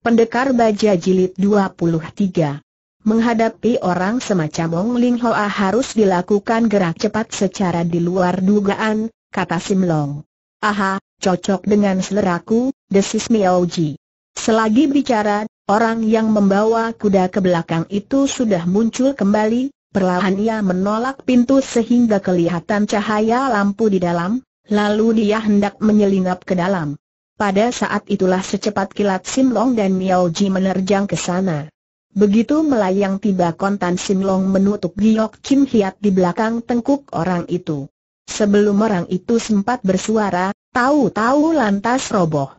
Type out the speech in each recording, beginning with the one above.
Pendekar Baja Jilid 23 Menghadapi orang semacam Ong Ling Hoa harus dilakukan gerak cepat secara di luar dugaan, kata Sim Long. Aha, cocok dengan seleraku, desis Miao Ji. Selagi bicara, orang yang membawa kuda ke belakang itu sudah muncul kembali, perlahan ia menolak pintu sehingga kelihatan cahaya lampu di dalam, lalu dia hendak menyelinap ke dalam. Pada saat itulah secepat kilat Sim Long dan Miao Ji menerjang ke sana. Begitu melayang tiba kontan Sim Long menutup giok Kim Hiat di belakang tengkuk orang itu. Sebelum orang itu sempat bersuara, tahu-tahu lantas roboh.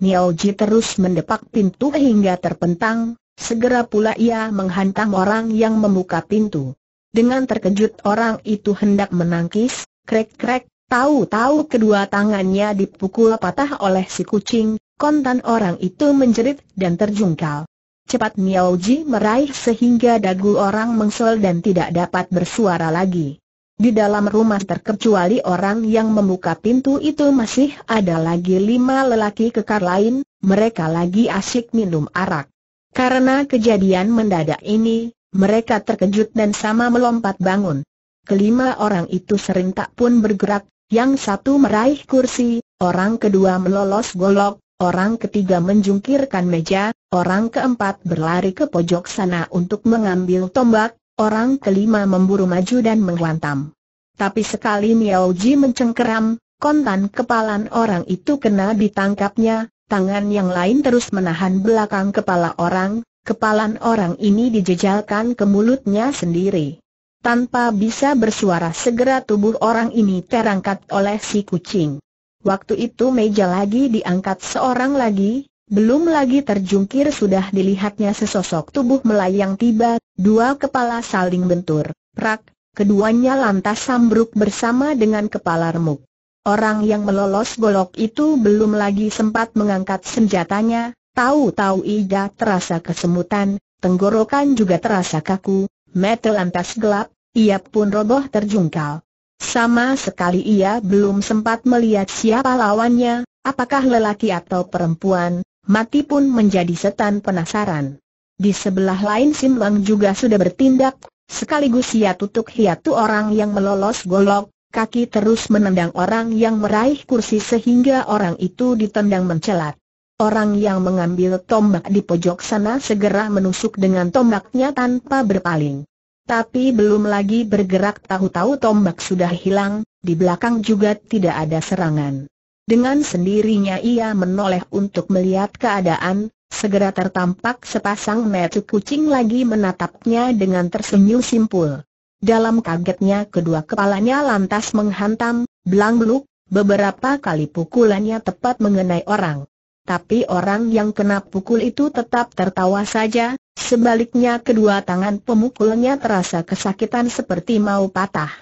Miao Ji terus mendepak pintu hingga terpentang, segera pula ia menghantam orang yang membuka pintu. Dengan terkejut orang itu hendak menangkis, krek-krek, Tahu-tahu kedua tangannya dipukul patah oleh si kucing, kontan orang itu menjerit dan terjungkal. Cepat Miao Ji meraih sehingga dagu orang mengsel dan tidak dapat bersuara lagi. Di dalam rumah terkecuali orang yang membuka pintu itu masih ada lagi lima lelaki kekar lain, mereka lagi asyik minum arak. Karena kejadian mendadak ini, mereka terkejut dan sama melompat bangun. Kelima orang itu sering tak pun bergerak, yang satu meraih kursi, orang kedua melolos golok, orang ketiga menjungkirkan meja, orang keempat berlari ke pojok sana untuk mengambil tombak, orang kelima memburu maju dan menghantam. Tapi sekali Miao Ji mencengkeram, kontan kepalan orang itu kena ditangkapnya, tangan yang lain terus menahan belakang kepala orang, kepalan orang ini dijejalkan ke mulutnya sendiri. Tanpa bisa bersuara segera tubuh orang ini terangkat oleh si kucing. Waktu itu meja lagi diangkat seorang lagi, belum lagi terjungkir sudah dilihatnya sesosok tubuh melayang tiba, dua kepala saling bentur, prak, keduanya lantas sambruk bersama dengan kepala remuk. Orang yang melolos golok itu belum lagi sempat mengangkat senjatanya, tahu-tahu ida terasa kesemutan, tenggorokan juga terasa kaku, metal lantas gelap, ia pun roboh terjungkal. Sama sekali ia belum sempat melihat siapa lawannya, apakah lelaki atau perempuan, mati pun menjadi setan penasaran. Di sebelah lain Sim Wang juga sudah bertindak, sekaligus ia tutup hiatu orang yang melolos golok, kaki terus menendang orang yang meraih kursi sehingga orang itu ditendang mencelat. Orang yang mengambil tombak di pojok sana segera menusuk dengan tombaknya tanpa berpaling tapi belum lagi bergerak tahu-tahu tombak sudah hilang, di belakang juga tidak ada serangan. Dengan sendirinya ia menoleh untuk melihat keadaan, segera tertampak sepasang mata kucing lagi menatapnya dengan tersenyum simpul. Dalam kagetnya kedua kepalanya lantas menghantam, belang beluk, beberapa kali pukulannya tepat mengenai orang. Tapi orang yang kena pukul itu tetap tertawa saja, Sebaliknya kedua tangan pemukulnya terasa kesakitan seperti mau patah.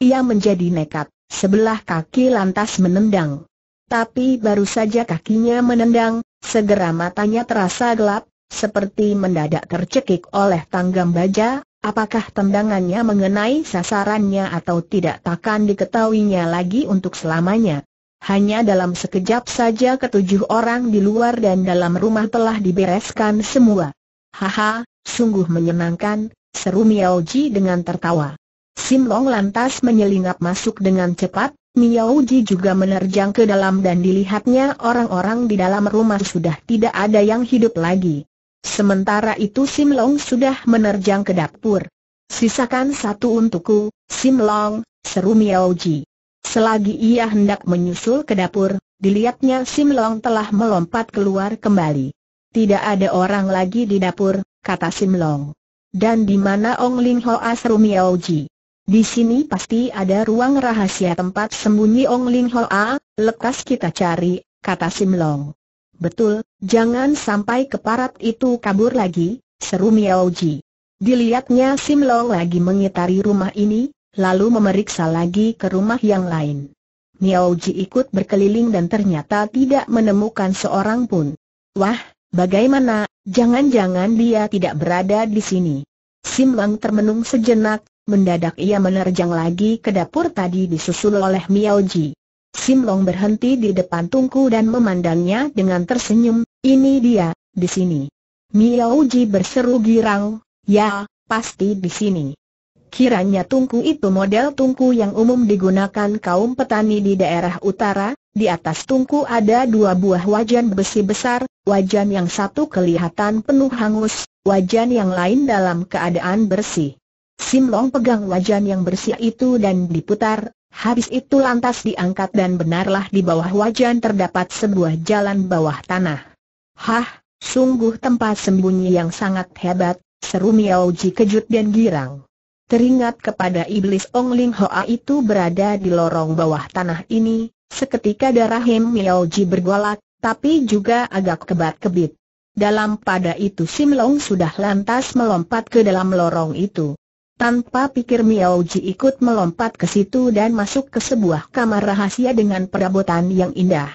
Ia menjadi nekat, sebelah kaki lantas menendang. Tapi baru saja kakinya menendang, segera matanya terasa gelap, seperti mendadak tercekik oleh tanggam baja, apakah tendangannya mengenai sasarannya atau tidak takkan diketahuinya lagi untuk selamanya. Hanya dalam sekejap saja ketujuh orang di luar dan dalam rumah telah dibereskan semua. Haha, sungguh menyenangkan, seru Miao Ji dengan tertawa. Sim Long lantas menyelinap masuk dengan cepat, Miao Ji juga menerjang ke dalam dan dilihatnya orang-orang di dalam rumah sudah tidak ada yang hidup lagi. Sementara itu Sim Long sudah menerjang ke dapur. Sisakan satu untukku, Sim Long, seru Miao Ji. Selagi ia hendak menyusul ke dapur, dilihatnya Sim Long telah melompat keluar kembali. Tidak ada orang lagi di dapur, kata Sim Long. Dan di mana Ong Ling Hoa seru Oji? Di sini pasti ada ruang rahasia tempat sembunyi Ong Ling Hoa, ah, lekas kita cari, kata Sim Long. Betul, jangan sampai keparat itu kabur lagi, seru Miao Ji. Dilihatnya Long lagi mengitari rumah ini, lalu memeriksa lagi ke rumah yang lain. Miao Ji ikut berkeliling dan ternyata tidak menemukan seorang pun. Wah, Bagaimana, jangan-jangan dia tidak berada di sini. Sim Lang termenung sejenak, mendadak ia menerjang lagi ke dapur tadi disusul oleh Miao Ji. Sim Long berhenti di depan tungku dan memandangnya dengan tersenyum, ini dia, di sini. Miao Ji berseru girang, ya, pasti di sini. Kiranya tungku itu model tungku yang umum digunakan kaum petani di daerah utara, di atas tungku ada dua buah wajan besi besar, wajan yang satu kelihatan penuh hangus, wajan yang lain dalam keadaan bersih. Sim Long pegang wajan yang bersih itu dan diputar, habis itu lantas diangkat dan benarlah di bawah wajan terdapat sebuah jalan bawah tanah. Hah, sungguh tempat sembunyi yang sangat hebat, seru Miao Ji kejut dan girang. Teringat kepada iblis Ong Ling Hoa itu berada di lorong bawah tanah ini, Seketika darah Hem Ji bergolak, tapi juga agak kebat-kebit. Dalam pada itu Sim Long sudah lantas melompat ke dalam lorong itu. Tanpa pikir Ji ikut melompat ke situ dan masuk ke sebuah kamar rahasia dengan perabotan yang indah.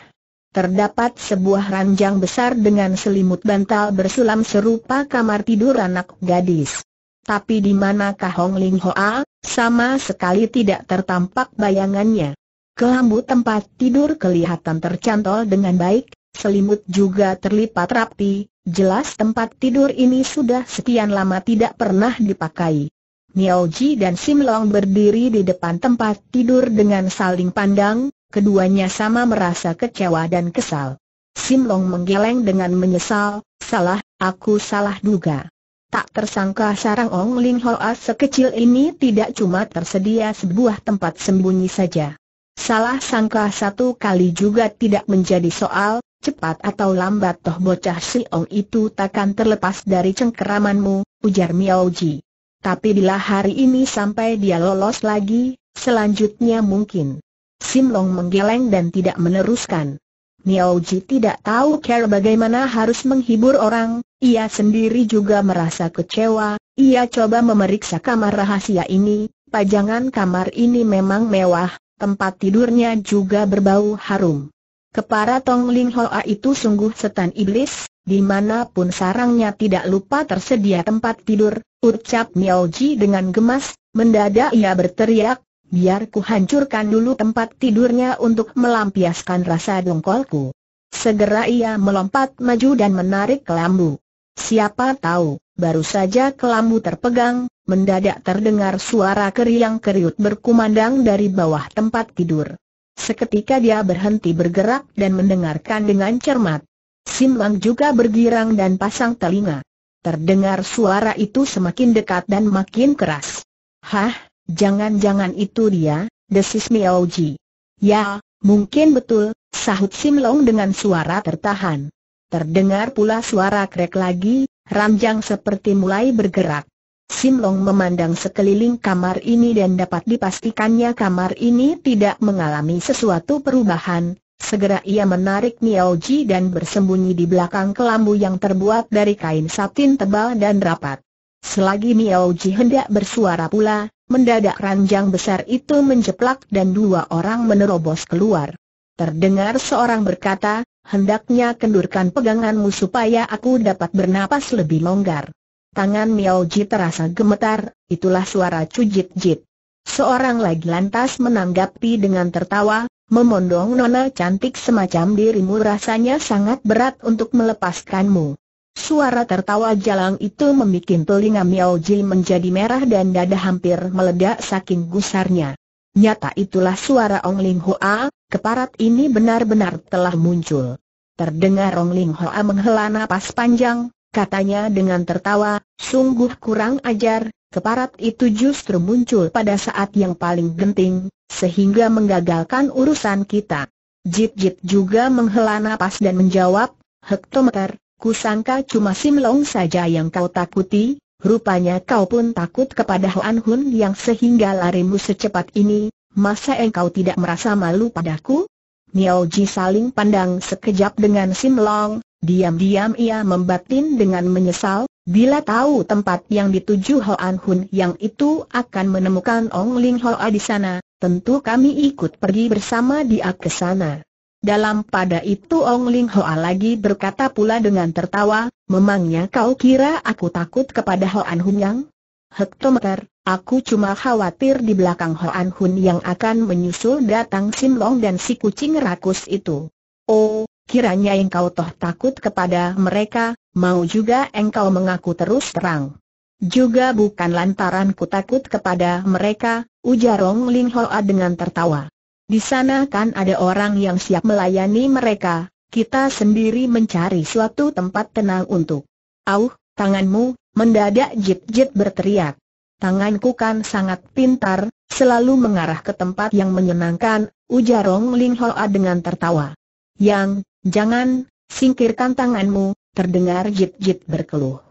Terdapat sebuah ranjang besar dengan selimut bantal bersulam serupa kamar tidur anak gadis. Tapi di manakah Hong Ling Hoa, sama sekali tidak tertampak bayangannya. Kelambu tempat tidur kelihatan tercantol dengan baik, selimut juga terlipat rapi, jelas tempat tidur ini sudah sekian lama tidak pernah dipakai. Miaoji dan Simlong berdiri di depan tempat tidur dengan saling pandang, keduanya sama merasa kecewa dan kesal. Simlong menggeleng dengan menyesal, salah, aku salah duga. Tak tersangka sarang Ong Ling Hoa sekecil ini tidak cuma tersedia sebuah tempat sembunyi saja. Salah sangka satu kali juga tidak menjadi soal, cepat atau lambat toh bocah si Ong itu takkan terlepas dari cengkeramanmu, ujar Miao Ji. Tapi bila hari ini sampai dia lolos lagi, selanjutnya mungkin. Sim Long menggeleng dan tidak meneruskan. Miao Ji tidak tahu cara bagaimana harus menghibur orang, ia sendiri juga merasa kecewa, ia coba memeriksa kamar rahasia ini, pajangan kamar ini memang mewah, tempat tidurnya juga berbau harum. Kepara Tong Ling Hoa itu sungguh setan iblis, dimanapun sarangnya tidak lupa tersedia tempat tidur, ucap Miao Ji dengan gemas, mendadak ia berteriak, biar ku hancurkan dulu tempat tidurnya untuk melampiaskan rasa dongkolku. Segera ia melompat maju dan menarik kelambu. Siapa tahu, Baru saja kelambu terpegang, mendadak terdengar suara keriang keriut berkumandang dari bawah tempat tidur. Seketika dia berhenti bergerak dan mendengarkan dengan cermat. Simang juga bergirang dan pasang telinga. Terdengar suara itu semakin dekat dan makin keras. Hah, jangan-jangan itu dia, desis Miaoji. Ya, mungkin betul, sahut Simlong dengan suara tertahan. Terdengar pula suara krek lagi, ranjang seperti mulai bergerak. Simlong memandang sekeliling kamar ini dan dapat dipastikannya kamar ini tidak mengalami sesuatu perubahan. Segera ia menarik Miaoji dan bersembunyi di belakang kelambu yang terbuat dari kain satin tebal dan rapat. Selagi Miaoji hendak bersuara pula, mendadak ranjang besar itu menjeplak dan dua orang menerobos keluar. Terdengar seorang berkata, hendaknya kendurkan peganganmu supaya aku dapat bernapas lebih longgar. Tangan Miao Ji terasa gemetar, itulah suara cujit jit. Seorang lagi lantas menanggapi dengan tertawa, memondong nona cantik semacam dirimu rasanya sangat berat untuk melepaskanmu. Suara tertawa jalang itu membuat telinga Miao Ji menjadi merah dan dada hampir meledak saking gusarnya. Nyata itulah suara Ong Ling Hoa. Keparat ini benar-benar telah muncul. Terdengar Rong Ling Hoa menghela nafas panjang, katanya dengan tertawa, sungguh kurang ajar, keparat itu justru muncul pada saat yang paling genting, sehingga menggagalkan urusan kita. Jip Jip juga menghela nafas dan menjawab, Hektometer, kusangka cuma Simlong saja yang kau takuti, rupanya kau pun takut kepada Hoan Hun yang sehingga larimu secepat ini, masa engkau tidak merasa malu padaku? Miao Ji saling pandang sekejap dengan Sim Long, diam-diam ia membatin dengan menyesal, bila tahu tempat yang dituju Hoan Hun yang itu akan menemukan Ong Ling Hoa di sana, tentu kami ikut pergi bersama dia ke sana. Dalam pada itu Ong Ling Hoa lagi berkata pula dengan tertawa, memangnya kau kira aku takut kepada Hoan Hun Yang? Hektometer, Aku cuma khawatir di belakang Hoan Hun yang akan menyusul datang Sim Long dan si kucing rakus itu. Oh, kiranya engkau toh takut kepada mereka, mau juga engkau mengaku terus terang. Juga bukan lantaran ku takut kepada mereka, ujar Rong Ling Hoa dengan tertawa. Di sana kan ada orang yang siap melayani mereka, kita sendiri mencari suatu tempat tenang untuk. Auh, tanganmu, mendadak jit-jit berteriak. Tanganku kan sangat pintar, selalu mengarah ke tempat yang menyenangkan, ujar Rong Ling Hoa dengan tertawa. Yang, jangan, singkirkan tanganmu, terdengar jit-jit berkeluh.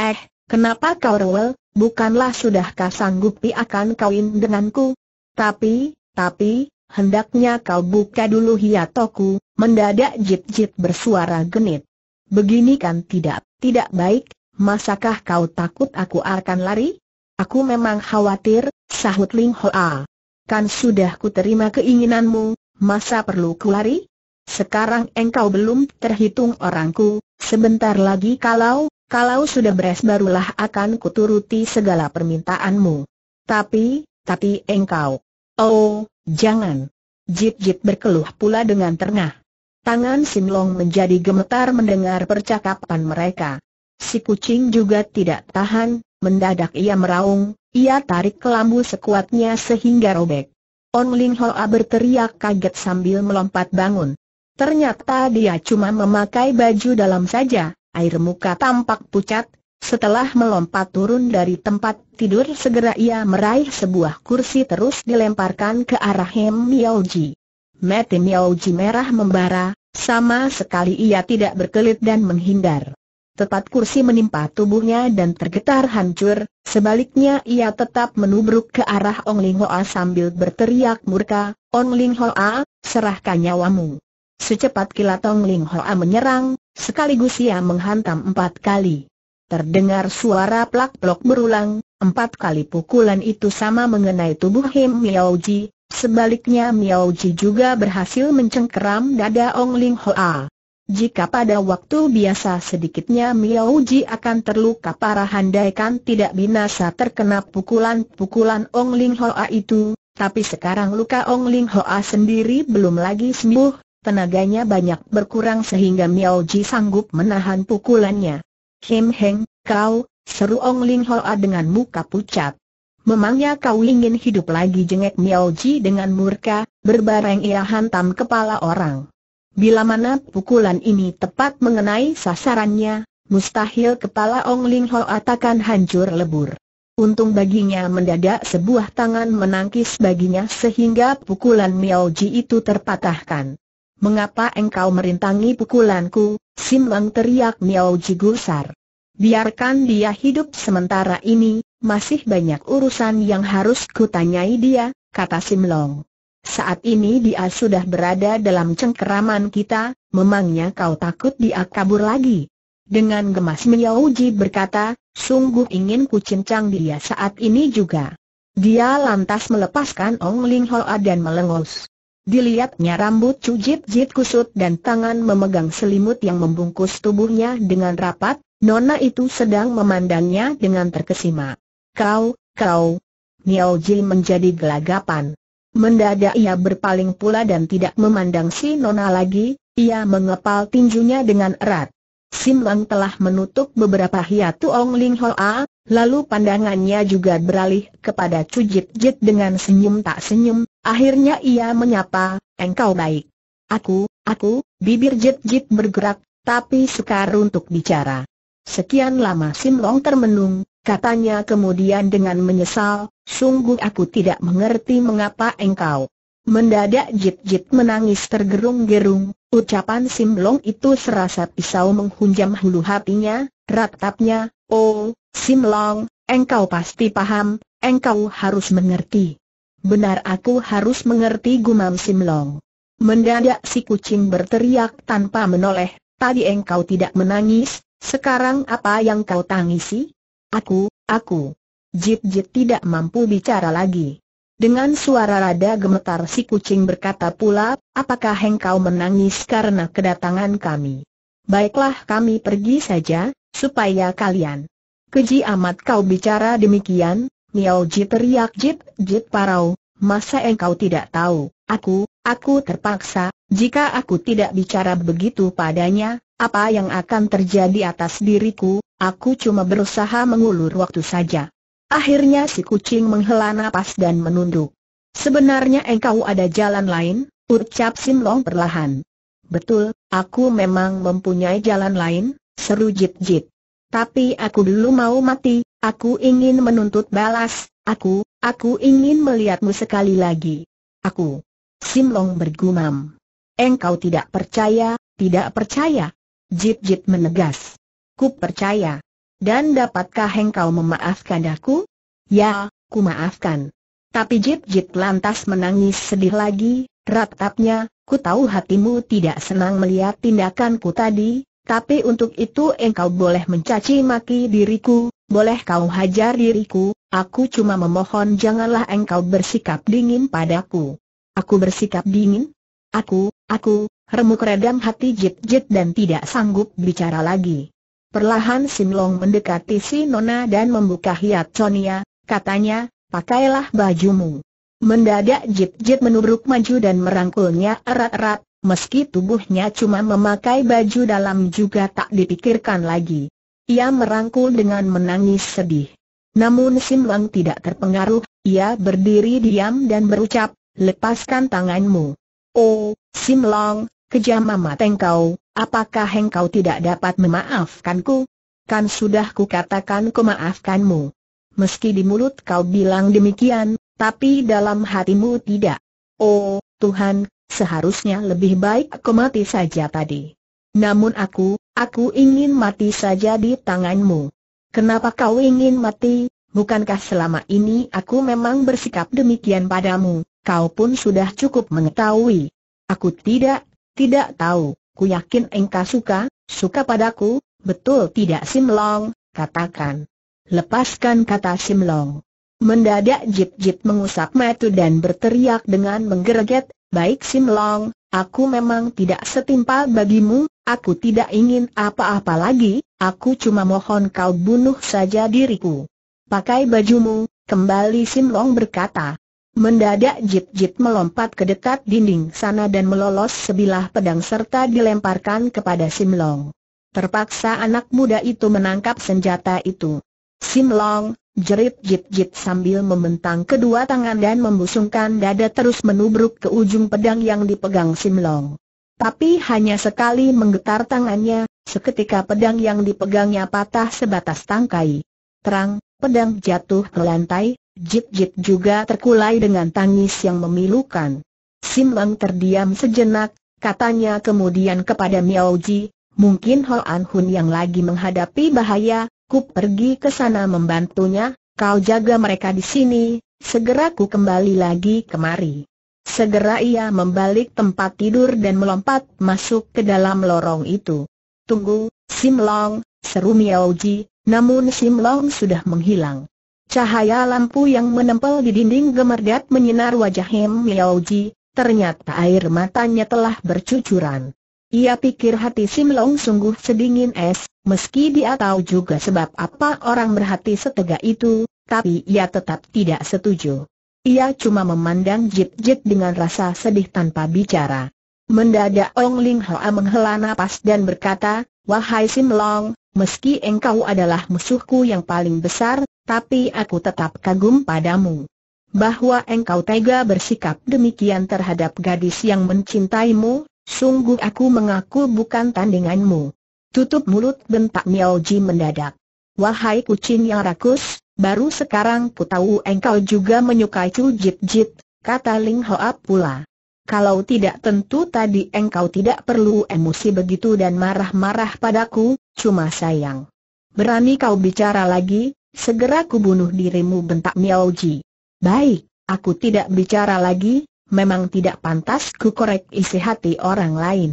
Eh, kenapa kau rewel, bukanlah sudahkah sanggupi akan kawin denganku? Tapi, tapi, hendaknya kau buka dulu hiatoku, mendadak jit-jit bersuara genit. Begini kan tidak, tidak baik, masakah kau takut aku akan lari? Aku memang khawatir, sahut Ling Hoa. Kan sudah ku terima keinginanmu, masa perlu ku lari? Sekarang engkau belum terhitung orangku, sebentar lagi kalau, kalau sudah beres barulah akan kuturuti segala permintaanmu. Tapi, tapi engkau. Oh, jangan. Jip Jip berkeluh pula dengan terngah. Tangan Sinlong menjadi gemetar mendengar percakapan mereka. Si kucing juga tidak tahan, Mendadak ia meraung, ia tarik kelambu sekuatnya sehingga robek. On Ling Hoa berteriak kaget sambil melompat bangun. Ternyata dia cuma memakai baju dalam saja, air muka tampak pucat, setelah melompat turun dari tempat tidur segera ia meraih sebuah kursi terus dilemparkan ke arah Hem Miaoji. Mete Miaoji merah membara, sama sekali ia tidak berkelit dan menghindar tepat kursi menimpa tubuhnya dan tergetar hancur, sebaliknya ia tetap menubruk ke arah Ong Ling Hoa sambil berteriak murka, Ong Ling Hoa, serahkan nyawamu. Secepat kilat Ong Ling Hoa menyerang, sekaligus ia menghantam empat kali. Terdengar suara plak-plok berulang, empat kali pukulan itu sama mengenai tubuh Him Miao Ji, sebaliknya Miao Ji juga berhasil mencengkeram dada Ong Ling Hoa. Jika pada waktu biasa sedikitnya Miao Ji akan terluka parah handaikan tidak binasa terkena pukulan-pukulan Ong Ling Hoa itu, tapi sekarang luka Ong Ling Hoa sendiri belum lagi sembuh, tenaganya banyak berkurang sehingga Miao Ji sanggup menahan pukulannya. Him Heng, kau, seru Ong Ling Hoa dengan muka pucat. Memangnya kau ingin hidup lagi jengek Miao Ji dengan murka, berbareng ia hantam kepala orang. Bila mana pukulan ini tepat mengenai sasarannya, mustahil kepala Ong Ling Ho atakan hancur lebur. Untung baginya mendadak sebuah tangan menangkis baginya sehingga pukulan Miao Ji itu terpatahkan. Mengapa engkau merintangi pukulanku? Sim Wang teriak Miao Ji gusar. Biarkan dia hidup sementara ini, masih banyak urusan yang harus kutanyai dia, kata Sim Long. Saat ini dia sudah berada dalam cengkeraman kita, memangnya kau takut dia kabur lagi? Dengan gemas Miaoji berkata, sungguh ingin ku cincang dia saat ini juga. Dia lantas melepaskan Ong Ling Hoa dan melengos. Dilihatnya rambut cujit-jit kusut dan tangan memegang selimut yang membungkus tubuhnya dengan rapat, Nona itu sedang memandangnya dengan terkesima. Kau, kau, Miaoji menjadi gelagapan. Mendadak ia berpaling pula dan tidak memandang si Nona lagi, ia mengepal tinjunya dengan erat. Sim Lang telah menutup beberapa hiatu Ong Ling Hoa, lalu pandangannya juga beralih kepada Cujit Jit dengan senyum tak senyum, akhirnya ia menyapa, engkau baik. Aku, aku, bibir Jit Jit bergerak, tapi sukar untuk bicara. Sekian lama Sim Long termenung, Katanya kemudian dengan menyesal, sungguh aku tidak mengerti mengapa engkau. Mendadak Jit-Jit menangis tergerung-gerung, ucapan Sim Long itu serasa pisau menghunjam hulu hatinya, ratapnya, oh, Sim Long, engkau pasti paham, engkau harus mengerti. Benar aku harus mengerti gumam Sim Long. Mendadak si kucing berteriak tanpa menoleh, tadi engkau tidak menangis, sekarang apa yang kau tangisi? Aku, aku. Jit-jit tidak mampu bicara lagi. Dengan suara rada gemetar si kucing berkata pula, apakah engkau menangis karena kedatangan kami? Baiklah kami pergi saja, supaya kalian. Keji amat kau bicara demikian, Miao Jit teriak Jit, Jit parau, masa engkau tidak tahu, aku, aku terpaksa, jika aku tidak bicara begitu padanya, apa yang akan terjadi atas diriku, Aku cuma berusaha mengulur waktu saja. Akhirnya si kucing menghela nafas dan menunduk. Sebenarnya engkau ada jalan lain, ucap Sim Long perlahan. Betul, aku memang mempunyai jalan lain, seru Jit Jit. Tapi aku dulu mau mati, aku ingin menuntut balas, aku, aku ingin melihatmu sekali lagi. Aku. Sim Long bergumam. Engkau tidak percaya, tidak percaya. Jit Jit menegas ku percaya. Dan dapatkah engkau memaafkan aku? Ya, ku maafkan. Tapi Jip Jip lantas menangis sedih lagi, ratapnya, ku tahu hatimu tidak senang melihat tindakanku tadi, tapi untuk itu engkau boleh mencaci maki diriku, boleh kau hajar diriku, aku cuma memohon janganlah engkau bersikap dingin padaku. Aku bersikap dingin? Aku, aku, remuk redam hati Jip Jip dan tidak sanggup bicara lagi. Perlahan Simlong mendekati si Nona dan membuka hiat Sonia, katanya, pakailah bajumu. Mendadak Jip Jip menurut maju dan merangkulnya erat-erat, meski tubuhnya cuma memakai baju dalam juga tak dipikirkan lagi. Ia merangkul dengan menangis sedih. Namun Simlong tidak terpengaruh, ia berdiri diam dan berucap, lepaskan tanganmu. Oh, Simlong, kejam amat engkau, apakah engkau tidak dapat memaafkanku? Kan sudah kukatakan kumaafkanmu. Meski di mulut kau bilang demikian, tapi dalam hatimu tidak. Oh, Tuhan, seharusnya lebih baik aku mati saja tadi. Namun aku, aku ingin mati saja di tanganmu. Kenapa kau ingin mati? Bukankah selama ini aku memang bersikap demikian padamu? Kau pun sudah cukup mengetahui. Aku tidak, tidak tahu. Ku yakin engkau suka, suka padaku, betul tidak Simlong, katakan. Lepaskan kata Simlong. Mendadak Jip Jip mengusap mata dan berteriak dengan menggerget, baik Simlong, aku memang tidak setimpal bagimu, aku tidak ingin apa-apa lagi, aku cuma mohon kau bunuh saja diriku. Pakai bajumu, kembali Simlong berkata. Mendadak Jit-Jit melompat ke dekat dinding sana dan melolos sebilah pedang serta dilemparkan kepada Sim Long. Terpaksa anak muda itu menangkap senjata itu. Sim Long, jerit Jit-Jit sambil membentang kedua tangan dan membusungkan dada terus menubruk ke ujung pedang yang dipegang Sim Long. Tapi hanya sekali menggetar tangannya, seketika pedang yang dipegangnya patah sebatas tangkai. Terang, pedang jatuh ke lantai, Jit-jit juga terkulai dengan tangis yang memilukan. Sim Leng terdiam sejenak, katanya kemudian kepada Miao Ji, mungkin Ho An Hun yang lagi menghadapi bahaya, ku pergi ke sana membantunya, kau jaga mereka di sini, segera ku kembali lagi kemari. Segera ia membalik tempat tidur dan melompat masuk ke dalam lorong itu. Tunggu, Sim Long, seru Miao Ji, namun Sim Long sudah menghilang. Cahaya lampu yang menempel di dinding gemerdat menyinar wajah Hem Ji, ternyata air matanya telah bercucuran. Ia pikir hati Sim Long sungguh sedingin es, meski dia tahu juga sebab apa orang berhati setega itu, tapi ia tetap tidak setuju. Ia cuma memandang Jit Jit dengan rasa sedih tanpa bicara. Mendadak Ong Ling Hoa menghela nafas dan berkata, Wahai Sim Long, meski engkau adalah musuhku yang paling besar, tapi aku tetap kagum padamu. Bahwa engkau tega bersikap demikian terhadap gadis yang mencintaimu, sungguh aku mengaku bukan tandinganmu. Tutup mulut bentak Miao Ji mendadak. Wahai kucing yang rakus, baru sekarang ku tahu engkau juga menyukai cujit Jit Jit, kata Ling Hoa pula. Kalau tidak tentu tadi engkau tidak perlu emosi begitu dan marah-marah padaku, cuma sayang. Berani kau bicara lagi, Segera kubunuh dirimu bentak Miao Ji. Baik, aku tidak bicara lagi, memang tidak pantas ku korek isi hati orang lain.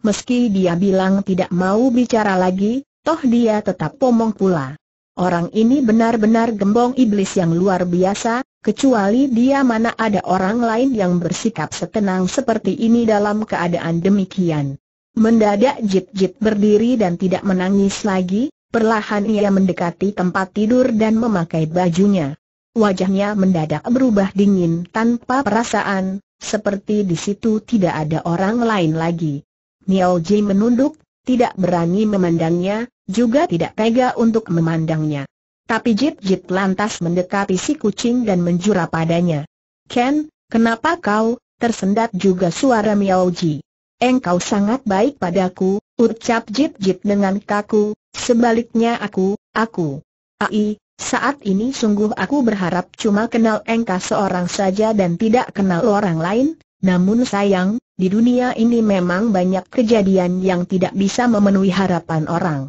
Meski dia bilang tidak mau bicara lagi, toh dia tetap pomong pula. Orang ini benar-benar gembong iblis yang luar biasa, kecuali dia mana ada orang lain yang bersikap setenang seperti ini dalam keadaan demikian. Mendadak jip jip berdiri dan tidak menangis lagi, Perlahan ia mendekati tempat tidur dan memakai bajunya. Wajahnya mendadak berubah dingin tanpa perasaan, seperti di situ tidak ada orang lain lagi. Niao Ji menunduk, tidak berani memandangnya, juga tidak tega untuk memandangnya. Tapi Jit Jit lantas mendekati si kucing dan menjura padanya. Ken, kenapa kau, tersendat juga suara Miao Ji. Engkau sangat baik padaku, ucap Jit Jit dengan kaku, Sebaliknya aku, aku. Ai, saat ini sungguh aku berharap cuma kenal engkau seorang saja dan tidak kenal orang lain, namun sayang, di dunia ini memang banyak kejadian yang tidak bisa memenuhi harapan orang.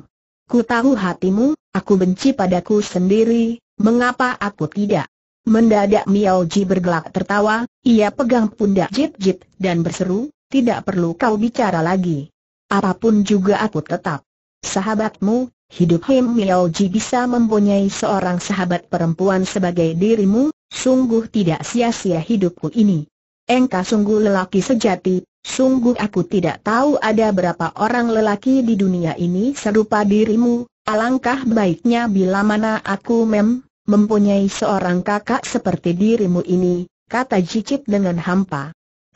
Ku tahu hatimu, aku benci padaku sendiri, mengapa aku tidak? Mendadak Miao Ji bergelak tertawa, ia pegang pundak Jip Jip dan berseru, tidak perlu kau bicara lagi. Apapun juga aku tetap sahabatmu, hidup Him Miao Ji bisa mempunyai seorang sahabat perempuan sebagai dirimu, sungguh tidak sia-sia hidupku ini. Engkau sungguh lelaki sejati, sungguh aku tidak tahu ada berapa orang lelaki di dunia ini serupa dirimu, alangkah baiknya bila mana aku mem, mempunyai seorang kakak seperti dirimu ini, kata Jicip dengan hampa.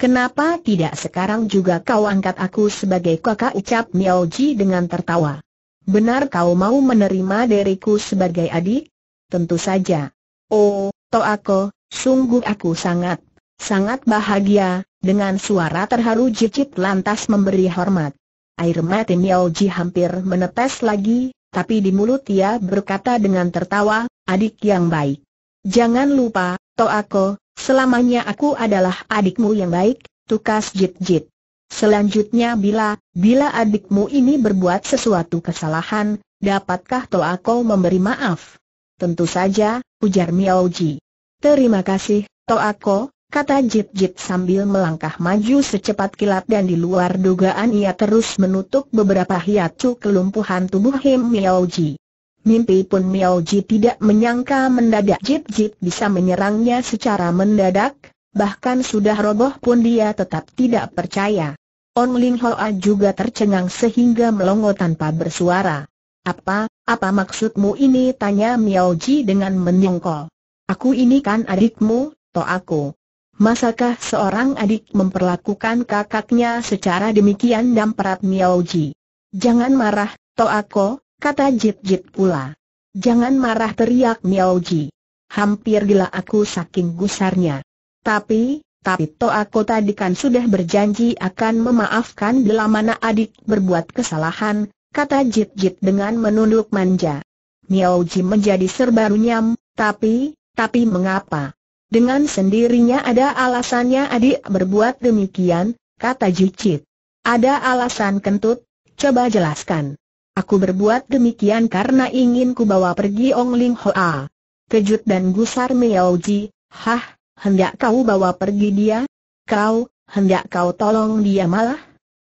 Kenapa tidak sekarang juga kau angkat aku sebagai kakak ucap Miao Ji dengan tertawa. Benar kau mau menerima diriku sebagai adik? Tentu saja. Oh, Toako, sungguh aku sangat, sangat bahagia, dengan suara terharu Jicit lantas memberi hormat. Air mati Miao Ji hampir menetes lagi, tapi di mulut ia berkata dengan tertawa, adik yang baik. Jangan lupa, Toako, Selamanya aku adalah adikmu yang baik, tukas jit-jit. Selanjutnya bila, bila adikmu ini berbuat sesuatu kesalahan, dapatkah Toa kau memberi maaf? Tentu saja, ujar Miao Terima kasih, Toa kau, kata Jit-Jit sambil melangkah maju secepat kilat dan di luar dugaan ia terus menutup beberapa hiatus kelumpuhan tubuh Him Miao Mimpi pun Miao Ji tidak menyangka mendadak Jip Jip bisa menyerangnya secara mendadak, bahkan sudah roboh pun dia tetap tidak percaya. Ong Ling Hoa juga tercengang sehingga melongo tanpa bersuara. Apa, apa maksudmu ini? Tanya Miao Ji dengan menyongkol. Aku ini kan adikmu, toh aku. Masakah seorang adik memperlakukan kakaknya secara demikian damperat Miao Ji? Jangan marah, toh aku, kata Jit Jit pula. Jangan marah teriak Miao Ji. Hampir gila aku saking gusarnya. Tapi, tapi to aku tadi kan sudah berjanji akan memaafkan bila mana adik berbuat kesalahan, kata Jit Jit dengan menunduk manja. Miao Ji menjadi serba runyam, tapi, tapi mengapa? Dengan sendirinya ada alasannya adik berbuat demikian, kata Jip. Ada alasan kentut, coba jelaskan. Aku berbuat demikian karena ingin ku bawa pergi Ong Ling Hoa. Kejut dan gusar Miao Ji, hah, hendak kau bawa pergi dia? Kau, hendak kau tolong dia malah?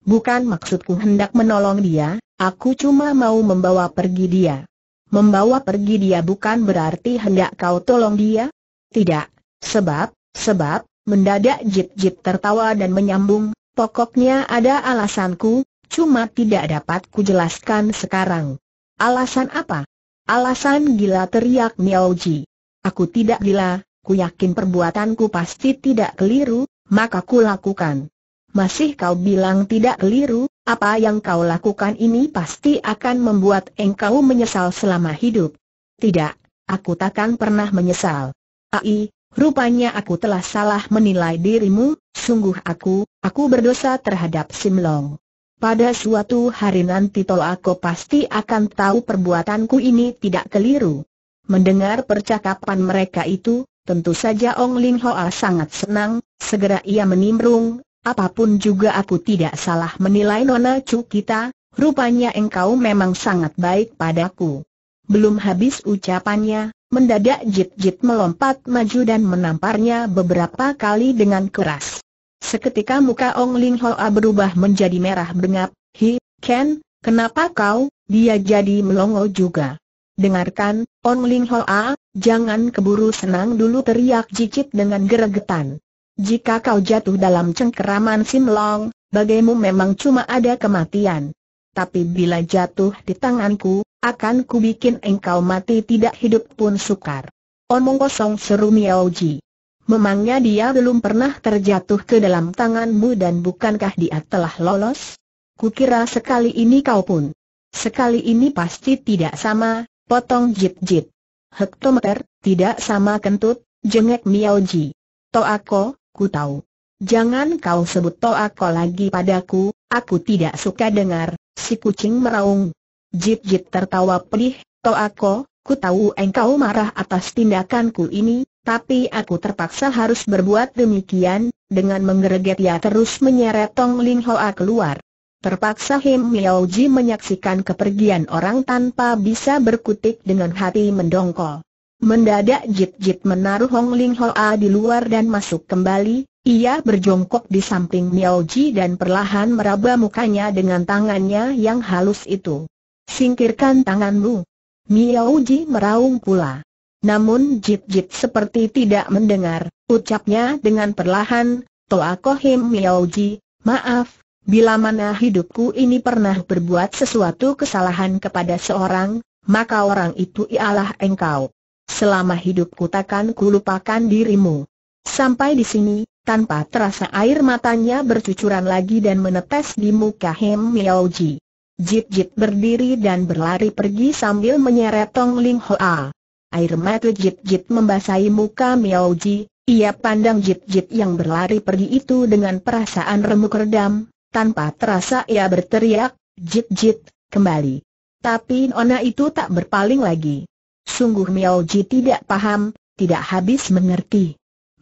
Bukan maksudku hendak menolong dia, aku cuma mau membawa pergi dia. Membawa pergi dia bukan berarti hendak kau tolong dia? Tidak, sebab, sebab, mendadak Jip Jip tertawa dan menyambung, pokoknya ada alasanku, Cuma tidak dapat kujelaskan sekarang. Alasan apa? Alasan gila teriak Miaoji. Aku tidak gila, ku yakin perbuatanku pasti tidak keliru, maka ku lakukan. Masih kau bilang tidak keliru, apa yang kau lakukan ini pasti akan membuat engkau menyesal selama hidup. Tidak, aku takkan pernah menyesal. Ai, rupanya aku telah salah menilai dirimu, sungguh aku, aku berdosa terhadap Simlong. Pada suatu hari nanti Tol aku pasti akan tahu perbuatanku ini tidak keliru. Mendengar percakapan mereka itu, tentu saja Ong Ling Hoa sangat senang, segera ia menimbrung, apapun juga aku tidak salah menilai Nona Chu kita, rupanya engkau memang sangat baik padaku. Belum habis ucapannya, mendadak Jit Jit melompat maju dan menamparnya beberapa kali dengan keras. Seketika muka Ong Ling Hoa berubah menjadi merah bengap, Hi, Ken, kenapa kau, dia jadi melongo juga. Dengarkan, Ong Ling Hoa, jangan keburu senang dulu teriak Jicit dengan geregetan. Jika kau jatuh dalam cengkeraman Sim Long, bagaimu memang cuma ada kematian. Tapi bila jatuh di tanganku, akan kubikin engkau mati tidak hidup pun sukar. Omong kosong seru Miao Ji. Memangnya dia belum pernah terjatuh ke dalam tanganmu dan bukankah dia telah lolos? Kukira sekali ini kau pun. Sekali ini pasti tidak sama, potong jit-jit. Hektometer, tidak sama kentut, jengek Miaoji. Toako, ku tahu. Jangan kau sebut Toako lagi padaku, aku tidak suka dengar, si kucing meraung. Jit-jit tertawa pedih, Toako, ku tahu engkau marah atas tindakanku ini, tapi aku terpaksa harus berbuat demikian, dengan menggereget ia terus menyeret Tong Ling Hoa keluar. Terpaksa Him Miao Ji menyaksikan kepergian orang tanpa bisa berkutik dengan hati mendongkol. Mendadak Jit Jit menaruh Hong Ling Hoa di luar dan masuk kembali, ia berjongkok di samping Miao Ji dan perlahan meraba mukanya dengan tangannya yang halus itu. Singkirkan tanganmu. Miao Ji meraung pula. Namun Jip Jip seperti tidak mendengar, ucapnya dengan perlahan, Toa Kohim Miaoji, maaf, bila mana hidupku ini pernah berbuat sesuatu kesalahan kepada seorang, maka orang itu ialah engkau. Selama hidupku takkan kulupakan dirimu. Sampai di sini, tanpa terasa air matanya bercucuran lagi dan menetes di muka Hem Miaoji. Jip Jip berdiri dan berlari pergi sambil menyeret Tong Ling Hoa air mata Jit-Jit membasahi muka Miao Ji, ia pandang Jit-Jit yang berlari pergi itu dengan perasaan remuk redam, tanpa terasa ia berteriak, Jit-Jit, kembali. Tapi Nona itu tak berpaling lagi. Sungguh Miao Ji tidak paham, tidak habis mengerti.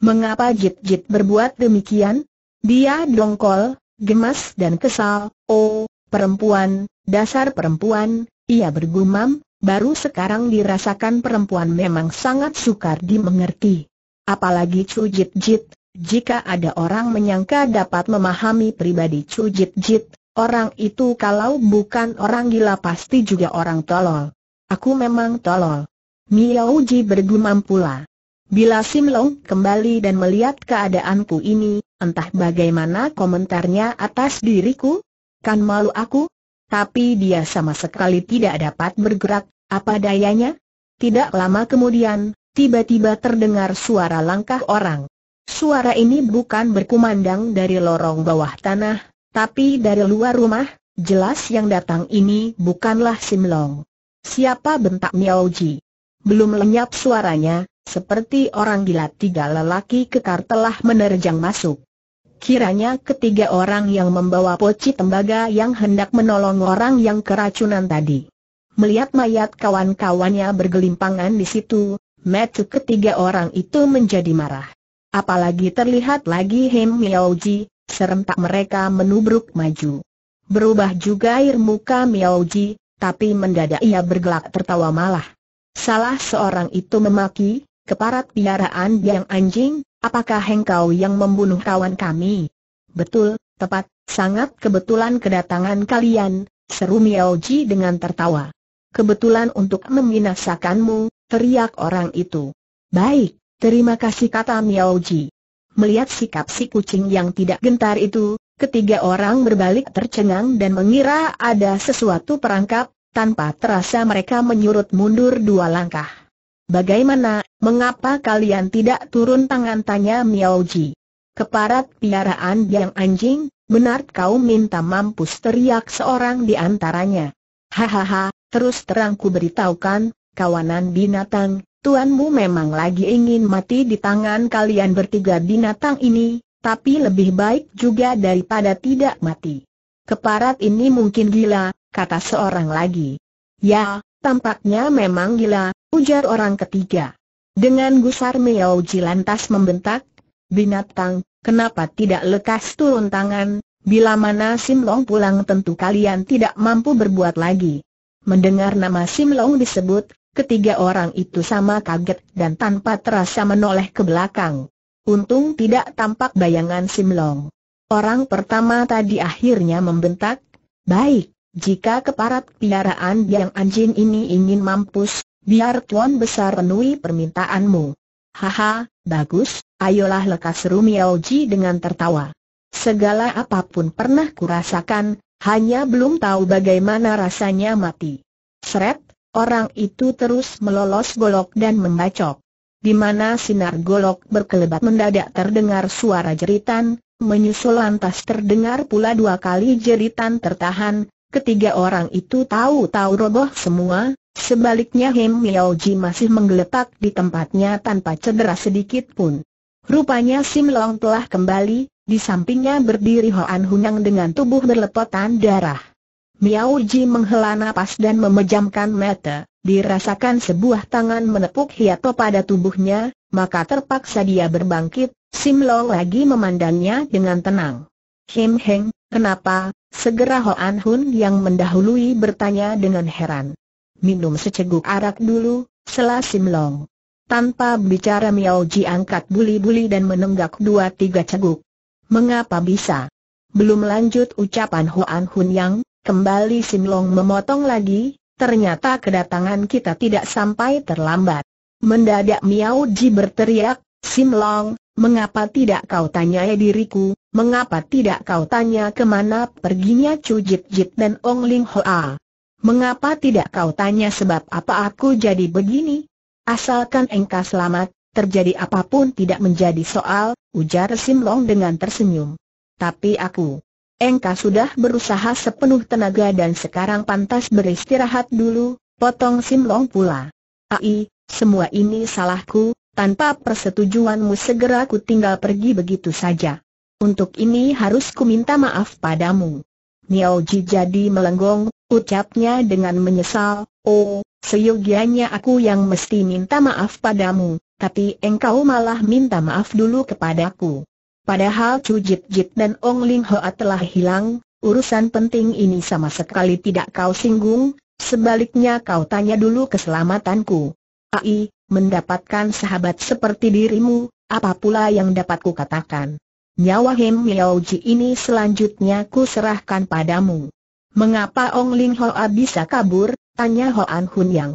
Mengapa Jit-Jit berbuat demikian? Dia dongkol, gemas dan kesal, oh, perempuan, dasar perempuan, ia bergumam, baru sekarang dirasakan perempuan memang sangat sukar dimengerti. Apalagi cujit Jit jika ada orang menyangka dapat memahami pribadi cujit Jit orang itu kalau bukan orang gila pasti juga orang tolol. Aku memang tolol. Miao Ji bergumam pula. Bila Sim Long kembali dan melihat keadaanku ini, entah bagaimana komentarnya atas diriku? Kan malu aku? Tapi dia sama sekali tidak dapat bergerak, apa dayanya? Tidak lama kemudian, tiba-tiba terdengar suara langkah orang. Suara ini bukan berkumandang dari lorong bawah tanah, tapi dari luar rumah, jelas yang datang ini bukanlah Simlong. Siapa bentak Miaoji? Belum lenyap suaranya, seperti orang gila tiga lelaki kekar telah menerjang masuk. Kiranya ketiga orang yang membawa poci tembaga yang hendak menolong orang yang keracunan tadi. Melihat mayat kawan-kawannya bergelimpangan di situ, Metu ketiga orang itu menjadi marah. Apalagi terlihat lagi Hem Ji, serentak mereka menubruk maju. Berubah juga air muka Miao Ji, tapi mendadak ia bergelak tertawa malah. Salah seorang itu memaki, keparat piaraan yang anjing, apakah engkau yang membunuh kawan kami? Betul, tepat, sangat kebetulan kedatangan kalian, seru Miao Ji dengan tertawa kebetulan untuk membinasakanmu, teriak orang itu. Baik, terima kasih kata Miao Ji. Melihat sikap si kucing yang tidak gentar itu, ketiga orang berbalik tercengang dan mengira ada sesuatu perangkap, tanpa terasa mereka menyurut mundur dua langkah. Bagaimana, mengapa kalian tidak turun tangan tanya Miao Ji? Keparat piaraan yang anjing, benar kau minta mampus teriak seorang di antaranya. Hahaha, terus terang ku beritahukan, kawanan binatang, tuanmu memang lagi ingin mati di tangan kalian bertiga binatang ini, tapi lebih baik juga daripada tidak mati. Keparat ini mungkin gila, kata seorang lagi. Ya, tampaknya memang gila, ujar orang ketiga. Dengan gusar meow lantas membentak, binatang, kenapa tidak lekas turun tangan, bila mana Simlong pulang tentu kalian tidak mampu berbuat lagi. Mendengar nama Sim Long disebut, ketiga orang itu sama kaget dan tanpa terasa menoleh ke belakang. Untung tidak tampak bayangan Sim Long. Orang pertama tadi akhirnya membentak, Baik, jika keparat piaraan yang anjing ini ingin mampus, biar tuan besar penuhi permintaanmu. Haha, bagus, ayolah lekas Rumiauji dengan tertawa. Segala apapun pernah kurasakan, hanya belum tahu bagaimana rasanya mati. Seret, orang itu terus melolos golok dan membacok. Di mana sinar golok berkelebat mendadak terdengar suara jeritan, menyusul lantas terdengar pula dua kali jeritan tertahan, ketiga orang itu tahu-tahu roboh semua, sebaliknya Hem Miaoji masih menggeletak di tempatnya tanpa cedera sedikit pun. Rupanya Sim Long telah kembali, di sampingnya berdiri Hoan Hunyang dengan tubuh berlepotan darah. Miao Ji menghela nafas dan memejamkan mata, dirasakan sebuah tangan menepuk hiato pada tubuhnya, maka terpaksa dia berbangkit, Sim Lo lagi memandangnya dengan tenang. Him Heng, kenapa? Segera Hoan Hun yang mendahului bertanya dengan heran. Minum seceguk arak dulu, selah Sim Long. Tanpa bicara Miao Ji angkat buli-buli dan menenggak dua tiga ceguk. Mengapa bisa? Belum lanjut ucapan Huan Hun Yang, kembali Sim Long memotong lagi, ternyata kedatangan kita tidak sampai terlambat. Mendadak Miao Ji berteriak, Sim Long, mengapa tidak kau tanyai diriku, mengapa tidak kau tanya kemana perginya Chu Jit Jit dan Ong Ling Hoa? Mengapa tidak kau tanya sebab apa aku jadi begini? Asalkan engkau selamat, Terjadi apapun tidak menjadi soal, ujar Sim Long dengan tersenyum. Tapi aku, engkau sudah berusaha sepenuh tenaga dan sekarang pantas beristirahat dulu, potong Sim Long pula. Ai, semua ini salahku, tanpa persetujuanmu segera ku tinggal pergi begitu saja. Untuk ini harus ku minta maaf padamu. Niao Ji jadi melenggong, ucapnya dengan menyesal, oh, seyogianya aku yang mesti minta maaf padamu, tapi engkau malah minta maaf dulu kepadaku. Padahal Chu Jip Jip dan Ong Ling Hoa telah hilang, urusan penting ini sama sekali tidak kau singgung, sebaliknya kau tanya dulu keselamatanku. Ai, mendapatkan sahabat seperti dirimu, apa pula yang dapat ku katakan? Nyawa Hem Ji ini selanjutnya ku serahkan padamu. Mengapa Ong Ling Hoa bisa kabur? Tanya Hoan Hun Yang.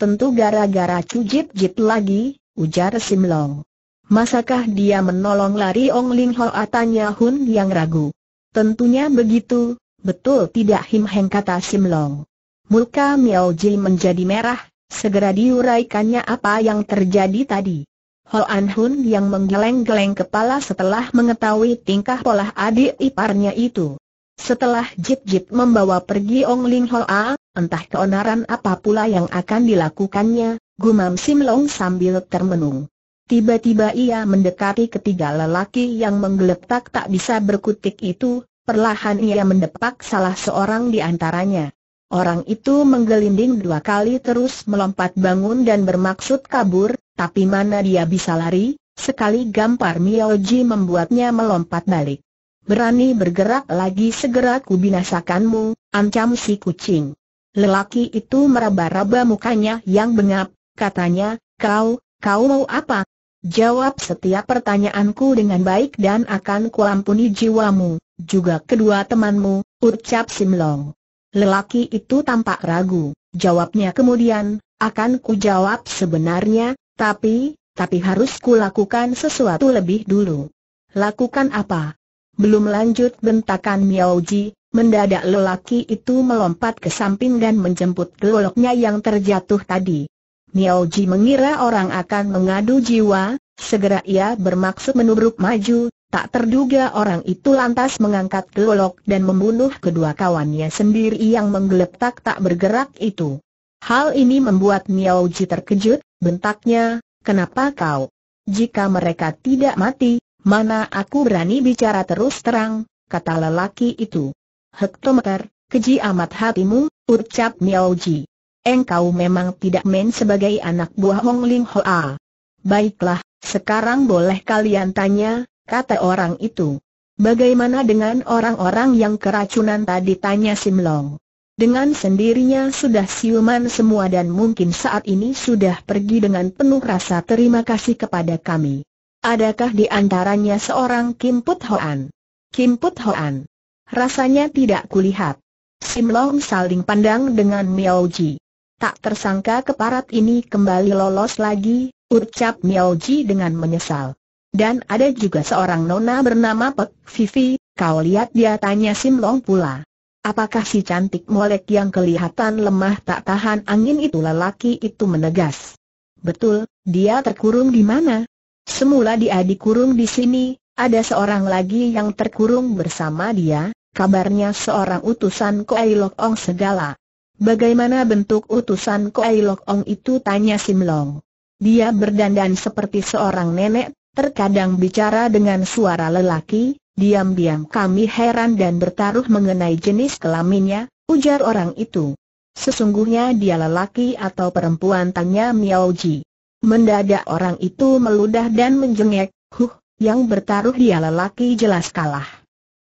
Tentu gara-gara Chu Jip Jip lagi, ujar Sim Long. Masakah dia menolong lari Ong Ling Ho atanya Hun yang ragu. Tentunya begitu, betul tidak Him Heng kata Long. Muka Miao Ji menjadi merah, segera diuraikannya apa yang terjadi tadi. Ho An Hun yang menggeleng-geleng kepala setelah mengetahui tingkah pola adik iparnya itu. Setelah Jip-Jip membawa pergi Ong Ling Ho A, ah, entah keonaran apa pula yang akan dilakukannya, gumam Sim Long sambil termenung. Tiba-tiba ia mendekati ketiga lelaki yang menggeletak tak bisa berkutik itu, perlahan ia mendepak salah seorang di antaranya. Orang itu menggelinding dua kali terus melompat bangun dan bermaksud kabur, tapi mana dia bisa lari, sekali gampar Mioji membuatnya melompat balik. Berani bergerak lagi segera kubinasakanmu, ancam si kucing. Lelaki itu meraba-raba mukanya yang bengap, katanya, kau, kau mau apa? Jawab setiap pertanyaanku dengan baik dan akan kuampuni jiwamu, juga kedua temanmu, ucap Simlong. Lelaki itu tampak ragu, jawabnya kemudian, akan ku jawab sebenarnya, tapi, tapi harus kulakukan sesuatu lebih dulu. Lakukan apa? Belum lanjut bentakan Miaoji, mendadak lelaki itu melompat ke samping dan menjemput geloknya yang terjatuh tadi. Miao Ji mengira orang akan mengadu jiwa, segera ia bermaksud menubruk maju, tak terduga orang itu lantas mengangkat golok dan membunuh kedua kawannya sendiri yang menggeletak tak bergerak itu. Hal ini membuat Miao Ji terkejut, bentaknya, kenapa kau? Jika mereka tidak mati, mana aku berani bicara terus terang, kata lelaki itu. Hektometer, keji amat hatimu, ucap Miao Ji. Engkau memang tidak main sebagai anak buah Hong Ling Hoa. Baiklah, sekarang boleh kalian tanya, kata orang itu. Bagaimana dengan orang-orang yang keracunan tadi tanya Sim Long? Dengan sendirinya sudah siuman semua dan mungkin saat ini sudah pergi dengan penuh rasa terima kasih kepada kami. Adakah di antaranya seorang Kim Put Hoan? Kim Put Hoan? Rasanya tidak kulihat. Sim Long saling pandang dengan Miao Ji. Tak tersangka keparat ini kembali lolos lagi, ucap Miao dengan menyesal. Dan ada juga seorang nona bernama Pek Vivi, kau lihat dia tanya Sim Long pula. Apakah si cantik molek yang kelihatan lemah tak tahan angin itu lelaki itu menegas. Betul, dia terkurung di mana? Semula dia dikurung di sini, ada seorang lagi yang terkurung bersama dia, kabarnya seorang utusan Koei Lok Ong segala. Bagaimana bentuk utusan Koai Lok Ong itu tanya Sim Long. Dia berdandan seperti seorang nenek, terkadang bicara dengan suara lelaki, diam-diam kami heran dan bertaruh mengenai jenis kelaminnya, ujar orang itu. Sesungguhnya dia lelaki atau perempuan tanya Miao Ji. Mendadak orang itu meludah dan menjengek, huh, yang bertaruh dia lelaki jelas kalah.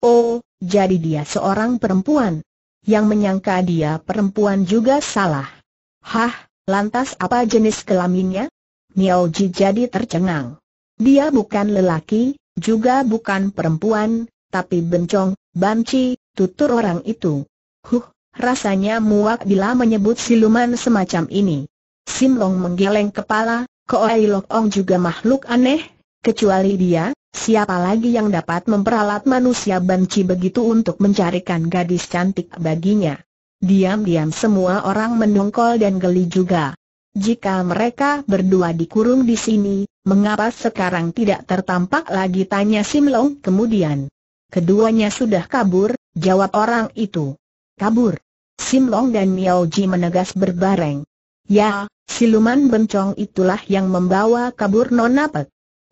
Oh, jadi dia seorang perempuan yang menyangka dia perempuan juga salah. Hah, lantas apa jenis kelaminnya? Miao Ji jadi tercengang. Dia bukan lelaki, juga bukan perempuan, tapi bencong, banci, tutur orang itu. Huh, rasanya muak bila menyebut siluman semacam ini. Sim Long menggeleng kepala, Koai Lok Ong juga makhluk aneh, Kecuali dia, siapa lagi yang dapat memperalat manusia benci begitu untuk mencarikan gadis cantik baginya? Diam-diam semua orang menungkol dan geli juga. Jika mereka berdua dikurung di sini, mengapa sekarang tidak tertampak lagi tanya Sim Long kemudian? Keduanya sudah kabur, jawab orang itu. Kabur. Sim Long dan Miao Ji menegas berbareng. Ya, siluman bencong itulah yang membawa kabur Nona Pek.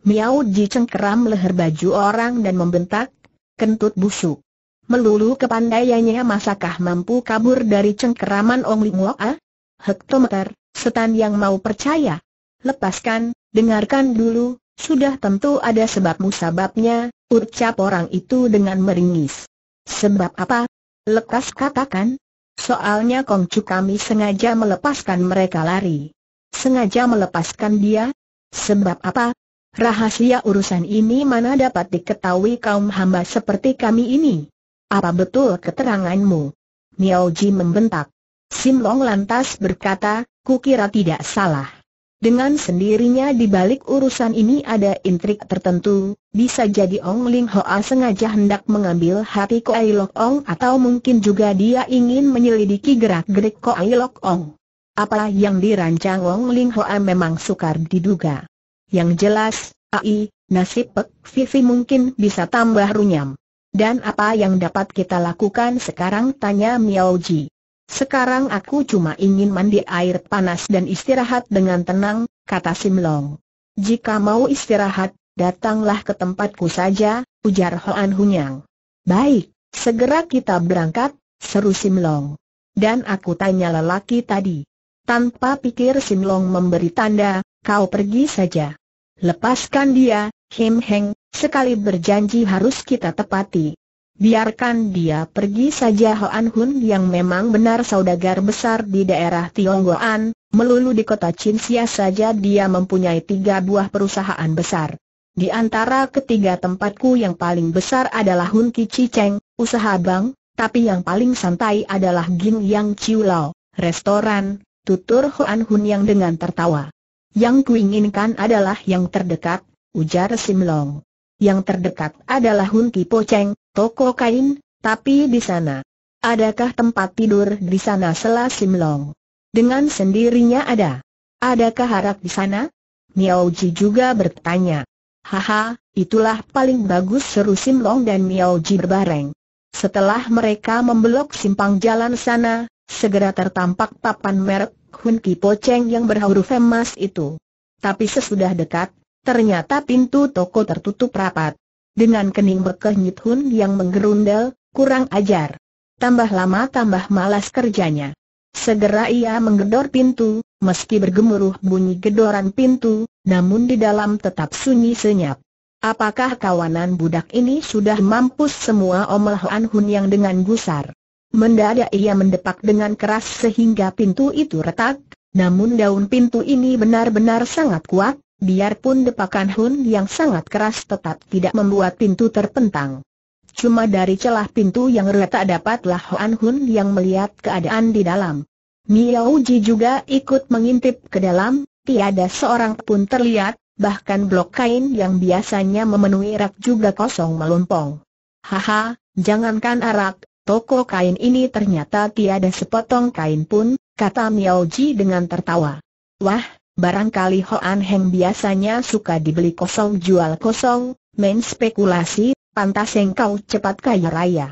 Miao Ji cengkeram leher baju orang dan membentak, kentut busuk. Melulu kepandaiannya masakah mampu kabur dari cengkeraman Ong Ling Hoa? Ah? Hektometer, setan yang mau percaya. Lepaskan, dengarkan dulu, sudah tentu ada sebab-musababnya, ucap orang itu dengan meringis. Sebab apa? Lekas katakan. Soalnya Kongcu kami sengaja melepaskan mereka lari. Sengaja melepaskan dia? Sebab apa? Rahasia urusan ini mana dapat diketahui kaum hamba seperti kami ini? Apa betul keteranganmu? Miao Ji membentak. Sim Long lantas berkata, kukira tidak salah. Dengan sendirinya di balik urusan ini ada intrik tertentu, bisa jadi Ong Ling Hoa sengaja hendak mengambil hati Koi Lok Ong atau mungkin juga dia ingin menyelidiki gerak-gerik Koi Lok Ong. Apa yang dirancang Ong Ling Hoa memang sukar diduga. Yang jelas, AI, nasib Pek Vivi mungkin bisa tambah runyam. Dan apa yang dapat kita lakukan sekarang tanya Miao Ji. Sekarang aku cuma ingin mandi air panas dan istirahat dengan tenang, kata Simlong. Jika mau istirahat, datanglah ke tempatku saja, ujar Hoan Hunyang. Baik, segera kita berangkat, seru Simlong. Dan aku tanya lelaki tadi. Tanpa pikir Simlong memberi tanda, kau pergi saja. Lepaskan dia, Him Heng, sekali berjanji harus kita tepati. Biarkan dia pergi saja Hoan Hun yang memang benar saudagar besar di daerah Tionggoan, melulu di kota Cinsia saja dia mempunyai tiga buah perusahaan besar. Di antara ketiga tempatku yang paling besar adalah Hun Ki Chi Cheng, usaha bank, tapi yang paling santai adalah Ging Yang Chiu Lao, restoran, tutur Hoan Hun yang dengan tertawa. Yang kuinginkan adalah yang terdekat, ujar Simlong. Yang terdekat adalah Hun Po Cheng, toko kain, tapi di sana. Adakah tempat tidur di sana Sela Simlong? Dengan sendirinya ada. Adakah harap di sana? Miao Ji juga bertanya. Haha, itulah paling bagus seru Simlong dan Miao Ji berbareng. Setelah mereka membelok simpang jalan sana, segera tertampak papan merek Hun Kipo Cheng yang berhuruf emas itu. Tapi sesudah dekat, ternyata pintu toko tertutup rapat. Dengan kening bekeh Nyit Hun yang menggerundel, kurang ajar. Tambah lama tambah malas kerjanya. Segera ia menggedor pintu, meski bergemuruh bunyi gedoran pintu, namun di dalam tetap sunyi senyap. Apakah kawanan budak ini sudah mampus semua omel Hoan Hun yang dengan gusar Mendadak ia mendepak dengan keras sehingga pintu itu retak, namun daun pintu ini benar-benar sangat kuat, biarpun depakan Hun yang sangat keras tetap tidak membuat pintu terpentang. Cuma dari celah pintu yang retak dapatlah Hoan Hun yang melihat keadaan di dalam. Miao Ji juga ikut mengintip ke dalam, tiada seorang pun terlihat, bahkan blok kain yang biasanya memenuhi rak juga kosong melompong. Haha, jangankan arak, Toko kain ini ternyata tiada sepotong kain pun, kata Miao Ji dengan tertawa. Wah, barangkali Hoan Heng biasanya suka dibeli kosong jual kosong, main spekulasi, pantas engkau cepat kaya raya.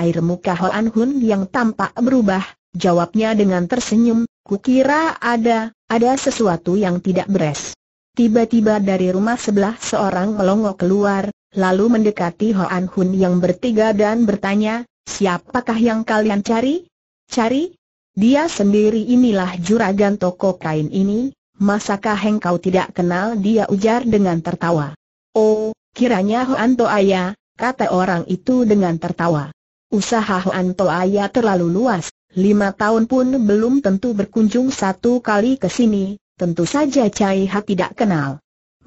Air muka Hoan Hun yang tampak berubah, jawabnya dengan tersenyum, kukira ada, ada sesuatu yang tidak beres. Tiba-tiba dari rumah sebelah seorang melongo keluar, lalu mendekati Hoan Hun yang bertiga dan bertanya, Siapakah yang kalian cari? Cari? Dia sendiri inilah juragan toko kain ini, masakah engkau tidak kenal dia ujar dengan tertawa. Oh, kiranya Anto Toaya, kata orang itu dengan tertawa. Usaha Anto Toaya terlalu luas, lima tahun pun belum tentu berkunjung satu kali ke sini, tentu saja Cai Ha tidak kenal.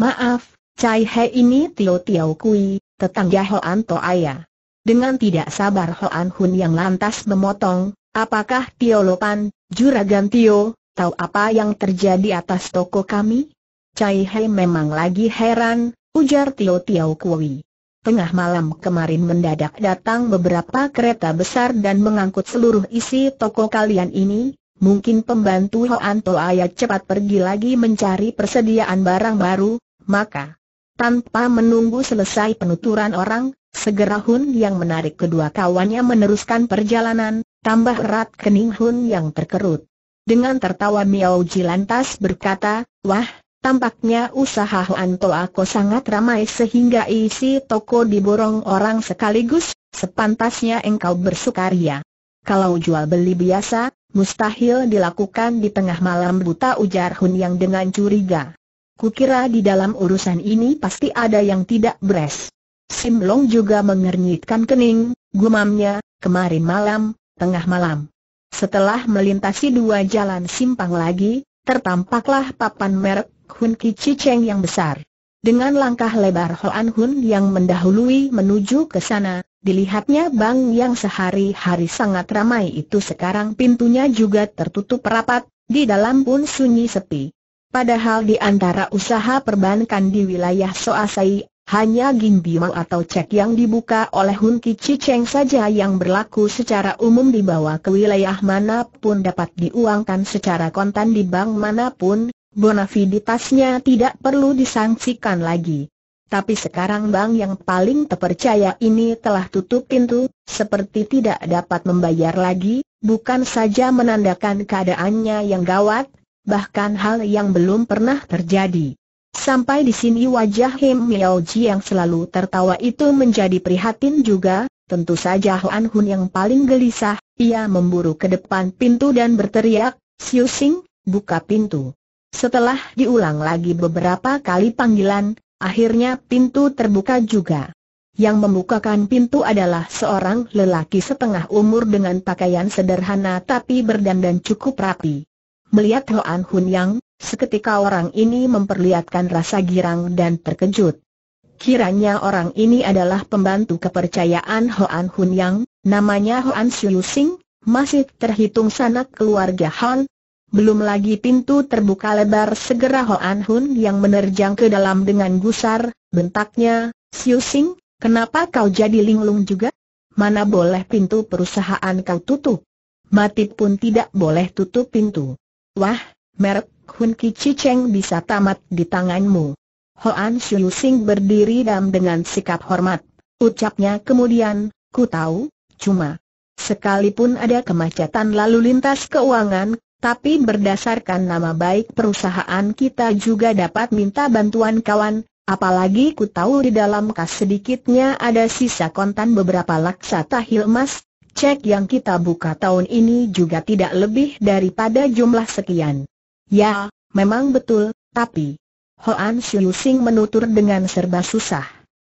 Maaf, Cai He ini Tio Tiao Kui, tetangga Anto Toaya. Dengan tidak sabar Hoan Hun yang lantas memotong, apakah Tio Lopan, Juragan Tio, tahu apa yang terjadi atas toko kami? Cai Hei memang lagi heran, ujar Tio Tiao Kui. Tengah malam kemarin mendadak datang beberapa kereta besar dan mengangkut seluruh isi toko kalian ini, mungkin pembantu Hoan ayat cepat pergi lagi mencari persediaan barang baru, maka tanpa menunggu selesai penuturan orang, Segera Hun yang menarik kedua kawannya meneruskan perjalanan, tambah erat kening Hun yang terkerut. Dengan tertawa Miao Ji lantas berkata, Wah, tampaknya usaha Hoan To sangat ramai sehingga isi toko diborong orang sekaligus, sepantasnya engkau bersukaria. Kalau jual beli biasa, mustahil dilakukan di tengah malam buta ujar Hun yang dengan curiga. Kukira di dalam urusan ini pasti ada yang tidak beres. Sim Long juga mengernyitkan kening, gumamnya, kemarin malam, tengah malam. Setelah melintasi dua jalan simpang lagi, tertampaklah papan merek Hun Ki Cheng yang besar. Dengan langkah lebar Hoan Hun yang mendahului menuju ke sana, dilihatnya bang yang sehari-hari sangat ramai itu sekarang pintunya juga tertutup rapat, di dalam pun sunyi sepi. Padahal di antara usaha perbankan di wilayah Soasai hanya Biang atau cek yang dibuka oleh Hun Kici Cheng saja yang berlaku secara umum dibawa ke wilayah manapun dapat diuangkan secara kontan di bank manapun, bonafiditasnya tidak perlu disangsikan lagi. Tapi sekarang bank yang paling terpercaya ini telah tutup pintu, seperti tidak dapat membayar lagi, bukan saja menandakan keadaannya yang gawat, bahkan hal yang belum pernah terjadi. Sampai di sini wajah Him Miao Ji yang selalu tertawa itu menjadi prihatin juga, tentu saja Hoan Hun yang paling gelisah, ia memburu ke depan pintu dan berteriak, Siu Sing, buka pintu. Setelah diulang lagi beberapa kali panggilan, akhirnya pintu terbuka juga. Yang membukakan pintu adalah seorang lelaki setengah umur dengan pakaian sederhana tapi berdandan cukup rapi. Melihat Hoan Hun yang Seketika orang ini memperlihatkan rasa girang dan terkejut. Kiranya orang ini adalah pembantu kepercayaan Hoan Hun Yang, namanya Hoan Siu Sing, masih terhitung sanak keluarga Han. Belum lagi pintu terbuka lebar segera Hoan Hun yang menerjang ke dalam dengan gusar, bentaknya, Siu Sing, kenapa kau jadi linglung juga? Mana boleh pintu perusahaan kau tutup? Mati pun tidak boleh tutup pintu. Wah, merek Hun Ki Cheng bisa tamat di tanganmu. Hoan Shu Sing berdiri dalam dengan sikap hormat. Ucapnya kemudian, ku tahu, cuma sekalipun ada kemacetan lalu lintas keuangan, tapi berdasarkan nama baik perusahaan kita juga dapat minta bantuan kawan, apalagi ku tahu di dalam kas sedikitnya ada sisa kontan beberapa laksa tahil emas, cek yang kita buka tahun ini juga tidak lebih daripada jumlah sekian. Ya, memang betul, tapi... Hoan Siu Sing menutur dengan serba susah.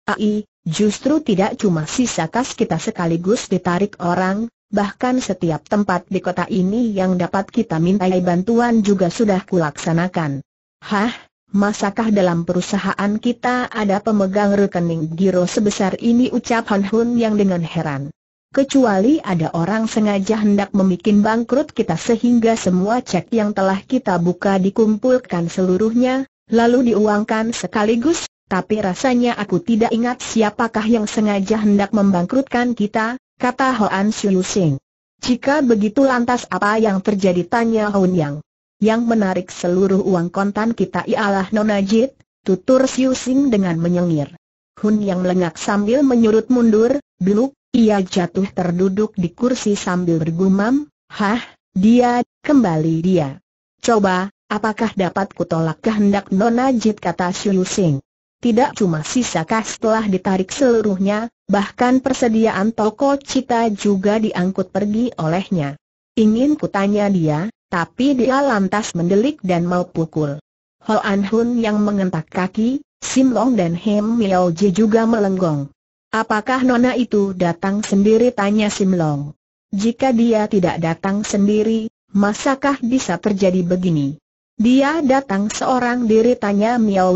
Ai, justru tidak cuma sisa kas kita sekaligus ditarik orang, bahkan setiap tempat di kota ini yang dapat kita mintai bantuan juga sudah kulaksanakan. Hah, masakah dalam perusahaan kita ada pemegang rekening giro sebesar ini ucap Han Hun yang dengan heran. Kecuali ada orang sengaja hendak memikin bangkrut kita sehingga semua cek yang telah kita buka dikumpulkan seluruhnya, lalu diuangkan sekaligus, tapi rasanya aku tidak ingat siapakah yang sengaja hendak membangkrutkan kita, kata Hoan Siu Sing. Jika begitu lantas apa yang terjadi tanya Hoan Yang. Yang menarik seluruh uang kontan kita ialah Nona Jit, tutur Siu Sing dengan menyengir. Hun Yang lengak sambil menyurut mundur, Dulu, ia jatuh terduduk di kursi sambil bergumam, Hah, dia, kembali dia. Coba, apakah dapat kutolak kehendak Nona Jit kata Xu Yuxing. Tidak cuma sisa kas telah ditarik seluruhnya, bahkan persediaan toko cita juga diangkut pergi olehnya. Ingin kutanya dia, tapi dia lantas mendelik dan mau pukul. Ho An Hun yang mengentak kaki, Sim Long dan Hem Miao Ji juga melenggong. Apakah nona itu datang sendiri tanya Simlong. Jika dia tidak datang sendiri, masakah bisa terjadi begini? Dia datang seorang diri tanya Miao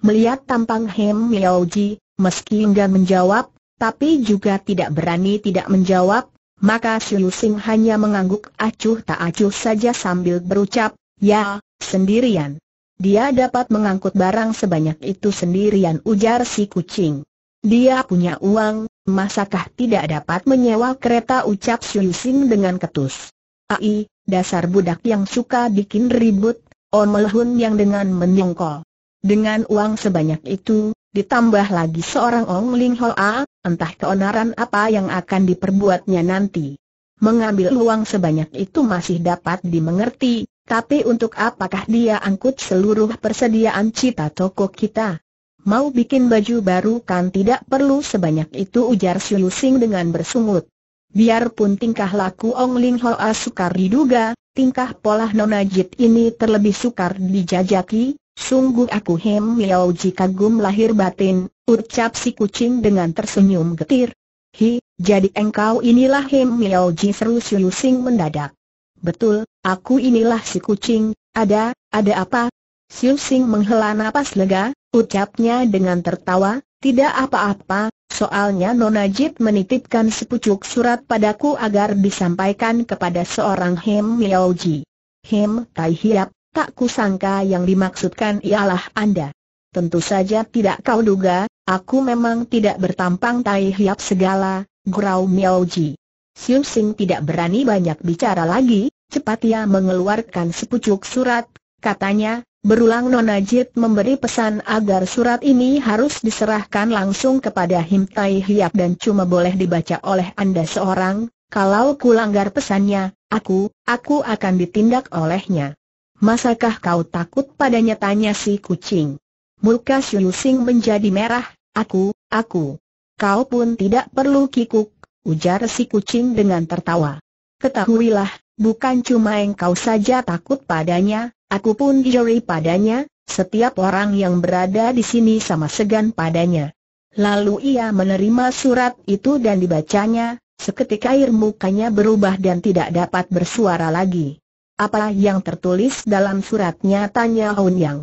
Melihat tampang Hem Miao meski enggan menjawab, tapi juga tidak berani tidak menjawab, maka Xiu Sing hanya mengangguk acuh tak acuh saja sambil berucap, ya, sendirian. Dia dapat mengangkut barang sebanyak itu sendirian ujar si kucing. Dia punya uang, masakah tidak dapat menyewa kereta ucap Sing dengan ketus. Ai, dasar budak yang suka bikin ribut, Omel Hun yang dengan menyongkol. Dengan uang sebanyak itu, ditambah lagi seorang Ong Ling Ho a, entah keonaran apa yang akan diperbuatnya nanti. Mengambil uang sebanyak itu masih dapat dimengerti, tapi untuk apakah dia angkut seluruh persediaan cita toko kita? mau bikin baju baru kan tidak perlu sebanyak itu ujar Siu Sing dengan bersungut. Biarpun tingkah laku Ong Ling Hoa sukar diduga, tingkah pola Nona Jit ini terlebih sukar dijajaki, sungguh aku hem miau jika gum lahir batin, ucap si kucing dengan tersenyum getir. Hi, jadi engkau inilah hem miau ji seru Siu Sing mendadak. Betul, aku inilah si kucing, ada, ada apa? Siu Sing menghela napas lega, Ucapnya dengan tertawa, tidak apa-apa, soalnya Nona Jip menitipkan sepucuk surat padaku agar disampaikan kepada seorang Hem Miaoji. Hem Tai Hiap, tak kusangka yang dimaksudkan ialah Anda. Tentu saja tidak kau duga, aku memang tidak bertampang Tai Hiap segala, Grau Miaoji. Siu Sing tidak berani banyak bicara lagi, cepat ia mengeluarkan sepucuk surat, katanya, Berulang Nona Jit memberi pesan agar surat ini harus diserahkan langsung kepada Him Tai Hiap dan cuma boleh dibaca oleh Anda seorang, kalau ku langgar pesannya, aku, aku akan ditindak olehnya. Masakah kau takut padanya tanya si kucing? Muka Siu menjadi merah, aku, aku. Kau pun tidak perlu kikuk, ujar si kucing dengan tertawa. Ketahuilah, bukan cuma engkau saja takut padanya, Aku pun juri padanya, setiap orang yang berada di sini sama segan padanya. Lalu ia menerima surat itu dan dibacanya, seketika air mukanya berubah dan tidak dapat bersuara lagi. Apa yang tertulis dalam suratnya tanya Hun Yang.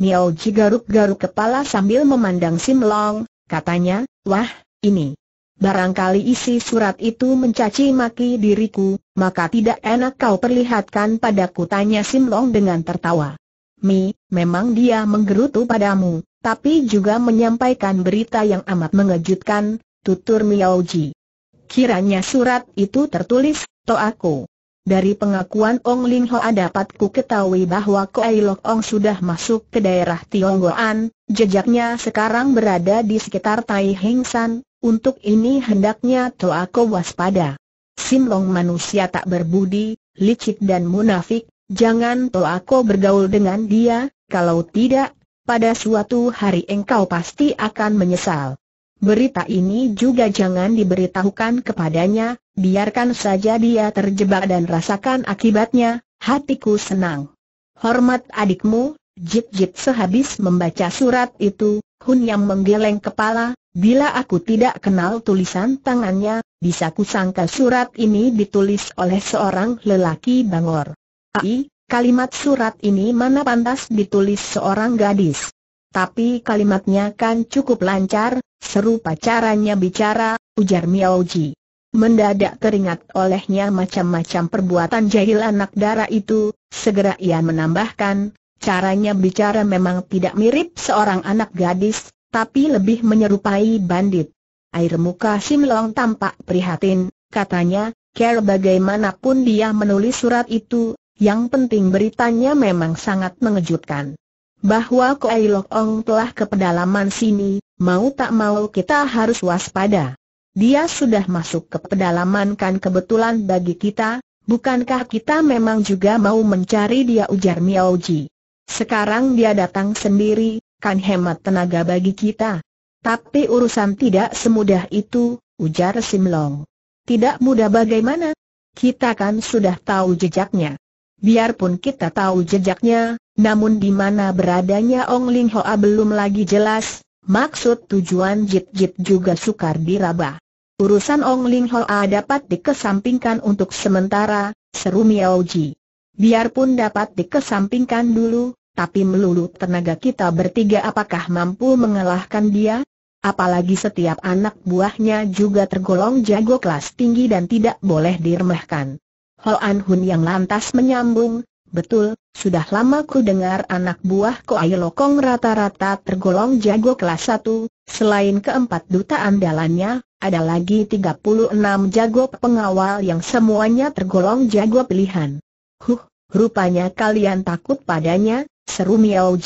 Miao Ji garuk-garuk kepala sambil memandang Sim Long, katanya, wah, ini. Barangkali isi surat itu mencaci maki diriku, maka tidak enak kau perlihatkan padaku tanya Simlong dengan tertawa. Mi, memang dia menggerutu padamu, tapi juga menyampaikan berita yang amat mengejutkan, tutur Miaoji. Kiranya surat itu tertulis, to aku. Dari pengakuan Ong Ling Hoa dapat ku ketahui bahwa Kuai Lok Ong sudah masuk ke daerah Tionggoan, jejaknya sekarang berada di sekitar Tai Heng San, untuk ini hendaknya Toako waspada. Simlong manusia tak berbudi, licik dan munafik, jangan Toako bergaul dengan dia, kalau tidak, pada suatu hari engkau pasti akan menyesal. Berita ini juga jangan diberitahukan kepadanya, biarkan saja dia terjebak dan rasakan akibatnya, hatiku senang. Hormat adikmu, Jip Jip sehabis membaca surat itu, Hun yang menggeleng kepala, Bila aku tidak kenal tulisan tangannya, bisa kusangka surat ini ditulis oleh seorang lelaki bangor. Ai, kalimat surat ini mana pantas ditulis seorang gadis. Tapi kalimatnya kan cukup lancar, serupa caranya bicara, ujar Miaoji. Mendadak teringat olehnya macam-macam perbuatan jahil anak dara itu, segera ia menambahkan, caranya bicara memang tidak mirip seorang anak gadis, tapi lebih menyerupai bandit. Air muka Sim Long tampak prihatin, katanya, Care bagaimanapun dia menulis surat itu, yang penting beritanya memang sangat mengejutkan. Bahwa Koai Lok Ong telah ke pedalaman sini, mau tak mau kita harus waspada. Dia sudah masuk ke pedalaman kan kebetulan bagi kita, bukankah kita memang juga mau mencari dia ujar Miao Ji. Sekarang dia datang sendiri, akan hemat tenaga bagi kita. Tapi urusan tidak semudah itu, ujar Simlong. Tidak mudah bagaimana? Kita kan sudah tahu jejaknya. Biarpun kita tahu jejaknya, namun di mana beradanya Ong Ling Hoa belum lagi jelas, maksud tujuan Jit Jit juga sukar diraba. Urusan Ong Ling Hoa dapat dikesampingkan untuk sementara, seru Miao Ji. Biarpun dapat dikesampingkan dulu, tapi melulu tenaga kita bertiga apakah mampu mengalahkan dia? Apalagi setiap anak buahnya juga tergolong jago kelas tinggi dan tidak boleh diremehkan. An Hun yang lantas menyambung, betul, sudah lama ku dengar anak buah Koai Lokong rata-rata tergolong jago kelas 1, selain keempat duta andalannya, ada lagi 36 jago pengawal yang semuanya tergolong jago pilihan. Huh, rupanya kalian takut padanya, seru Miao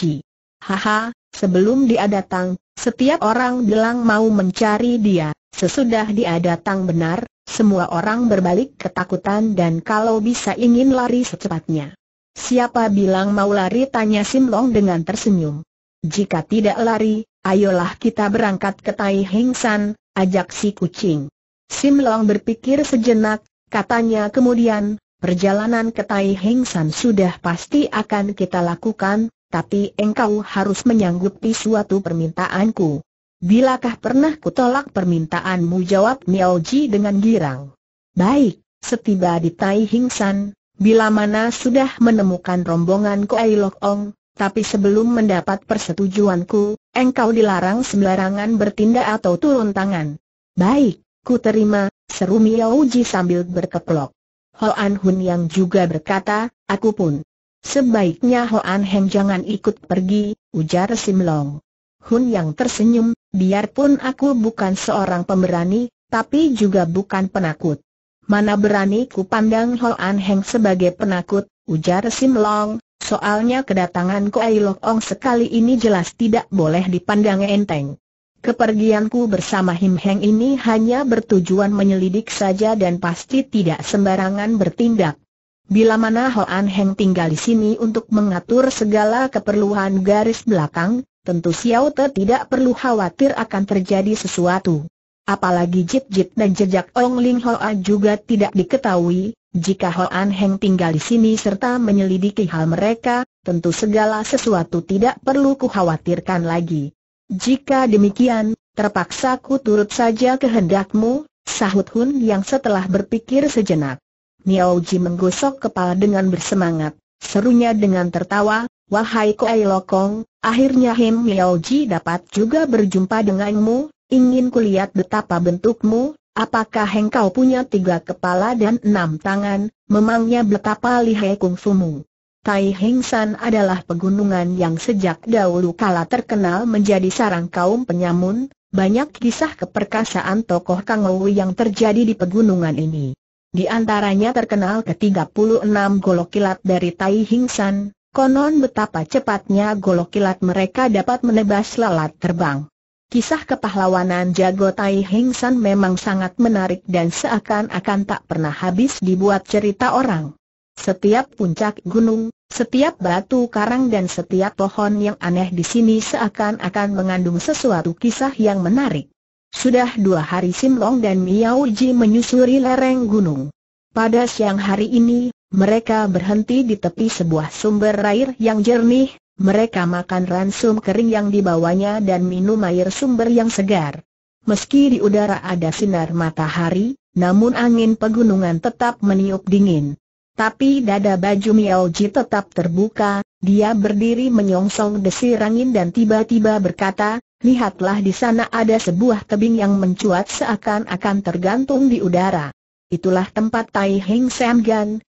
Haha, sebelum dia datang, setiap orang bilang mau mencari dia, sesudah dia datang benar, semua orang berbalik ketakutan dan kalau bisa ingin lari secepatnya. Siapa bilang mau lari tanya Sim Long dengan tersenyum. Jika tidak lari, ayolah kita berangkat ke Tai Heng San, ajak si kucing. Sim Long berpikir sejenak, katanya kemudian, Perjalanan ke Tai Heng San sudah pasti akan kita lakukan, tapi engkau harus menyanggupi suatu permintaanku. Bilakah pernah kutolak permintaanmu jawab Miao Ji dengan girang. Baik, setiba di Tai Heng San, bila mana sudah menemukan rombongan Kuai Lok Ong, tapi sebelum mendapat persetujuanku, engkau dilarang sembarangan bertindak atau turun tangan. Baik, ku terima, seru Miao Ji sambil berkeplok. Hoan Hun yang juga berkata, aku pun. Sebaiknya Hoan Heng jangan ikut pergi, ujar Long. Hun yang tersenyum, biarpun aku bukan seorang pemberani, tapi juga bukan penakut. Mana berani ku pandang Hoan Heng sebagai penakut, ujar Long, soalnya kedatangan Kuai Lok Ong sekali ini jelas tidak boleh dipandang enteng. Kepergianku bersama Him Heng ini hanya bertujuan menyelidik saja dan pasti tidak sembarangan bertindak. Bila mana Hoan Heng tinggal di sini untuk mengatur segala keperluan garis belakang, tentu Xiao Te tidak perlu khawatir akan terjadi sesuatu. Apalagi Jip Jip dan jejak Ong Ling Hoa juga tidak diketahui, jika Hoan Heng tinggal di sini serta menyelidiki hal mereka, tentu segala sesuatu tidak perlu kukhawatirkan lagi. Jika demikian, terpaksa ku turut saja kehendakmu, sahut Hun yang setelah berpikir sejenak. Miauji menggosok kepala dengan bersemangat, serunya dengan tertawa, Wahai Koei Lokong, akhirnya him Miauji dapat juga berjumpa denganmu, ingin kulihat betapa bentukmu, apakah engkau punya tiga kepala dan enam tangan, memangnya betapa lihai kungfumu. Tai Heng San adalah pegunungan yang sejak dahulu kala terkenal menjadi sarang kaum penyamun, banyak kisah keperkasaan tokoh Kang Wu yang terjadi di pegunungan ini. Di antaranya terkenal ke-36 golok kilat dari Tai Heng San, konon betapa cepatnya golok kilat mereka dapat menebas lalat terbang. Kisah kepahlawanan jago Tai Heng San memang sangat menarik dan seakan-akan tak pernah habis dibuat cerita orang. Setiap puncak gunung, setiap batu karang dan setiap pohon yang aneh di sini seakan-akan mengandung sesuatu kisah yang menarik. Sudah dua hari Simlong dan Miao Ji menyusuri lereng gunung. Pada siang hari ini, mereka berhenti di tepi sebuah sumber air yang jernih, mereka makan ransum kering yang dibawanya dan minum air sumber yang segar. Meski di udara ada sinar matahari, namun angin pegunungan tetap meniup dingin. Tapi dada baju Mioji tetap terbuka, dia berdiri menyongsong desir angin dan tiba-tiba berkata, Lihatlah di sana ada sebuah tebing yang mencuat seakan-akan tergantung di udara. Itulah tempat Tai Heng Sam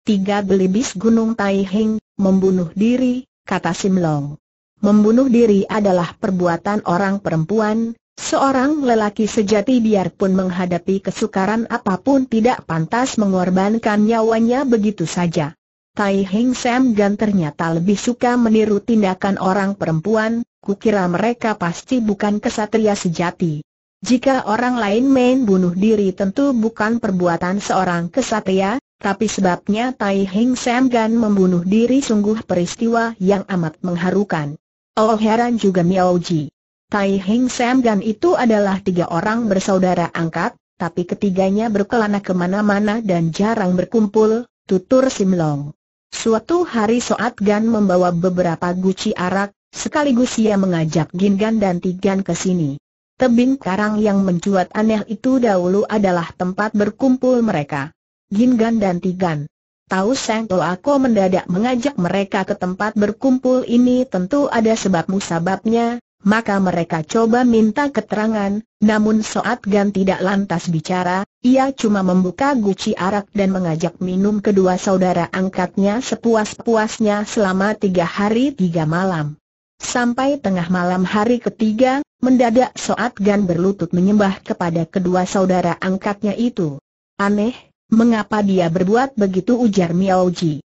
tiga belibis gunung Tai Heng, membunuh diri, kata Simlong. Membunuh diri adalah perbuatan orang perempuan, Seorang lelaki sejati biarpun menghadapi kesukaran apapun tidak pantas mengorbankan nyawanya begitu saja. Tai Heng Sam Gan ternyata lebih suka meniru tindakan orang perempuan, kukira mereka pasti bukan kesatria sejati. Jika orang lain main bunuh diri tentu bukan perbuatan seorang kesatria, tapi sebabnya Tai Heng Sam Gan membunuh diri sungguh peristiwa yang amat mengharukan. Oh heran juga Miao Ji. Tai Heng Sam dan itu adalah tiga orang bersaudara angkat, tapi ketiganya berkelana kemana-mana dan jarang berkumpul, tutur Sim Long. Suatu hari Soat Gan membawa beberapa guci arak, sekaligus ia mengajak Gin Gan dan Tigan ke sini. Tebing karang yang mencuat aneh itu dahulu adalah tempat berkumpul mereka. Gin Gan dan Tigan. Tahu Sang Ako mendadak mengajak mereka ke tempat berkumpul ini tentu ada sebab musababnya, maka mereka coba minta keterangan, namun Soat Gan tidak lantas bicara, ia cuma membuka guci arak dan mengajak minum kedua saudara angkatnya sepuas-puasnya selama tiga hari tiga malam. Sampai tengah malam hari ketiga, mendadak Soat Gan berlutut menyembah kepada kedua saudara angkatnya itu. Aneh, mengapa dia berbuat begitu ujar Miao Ji.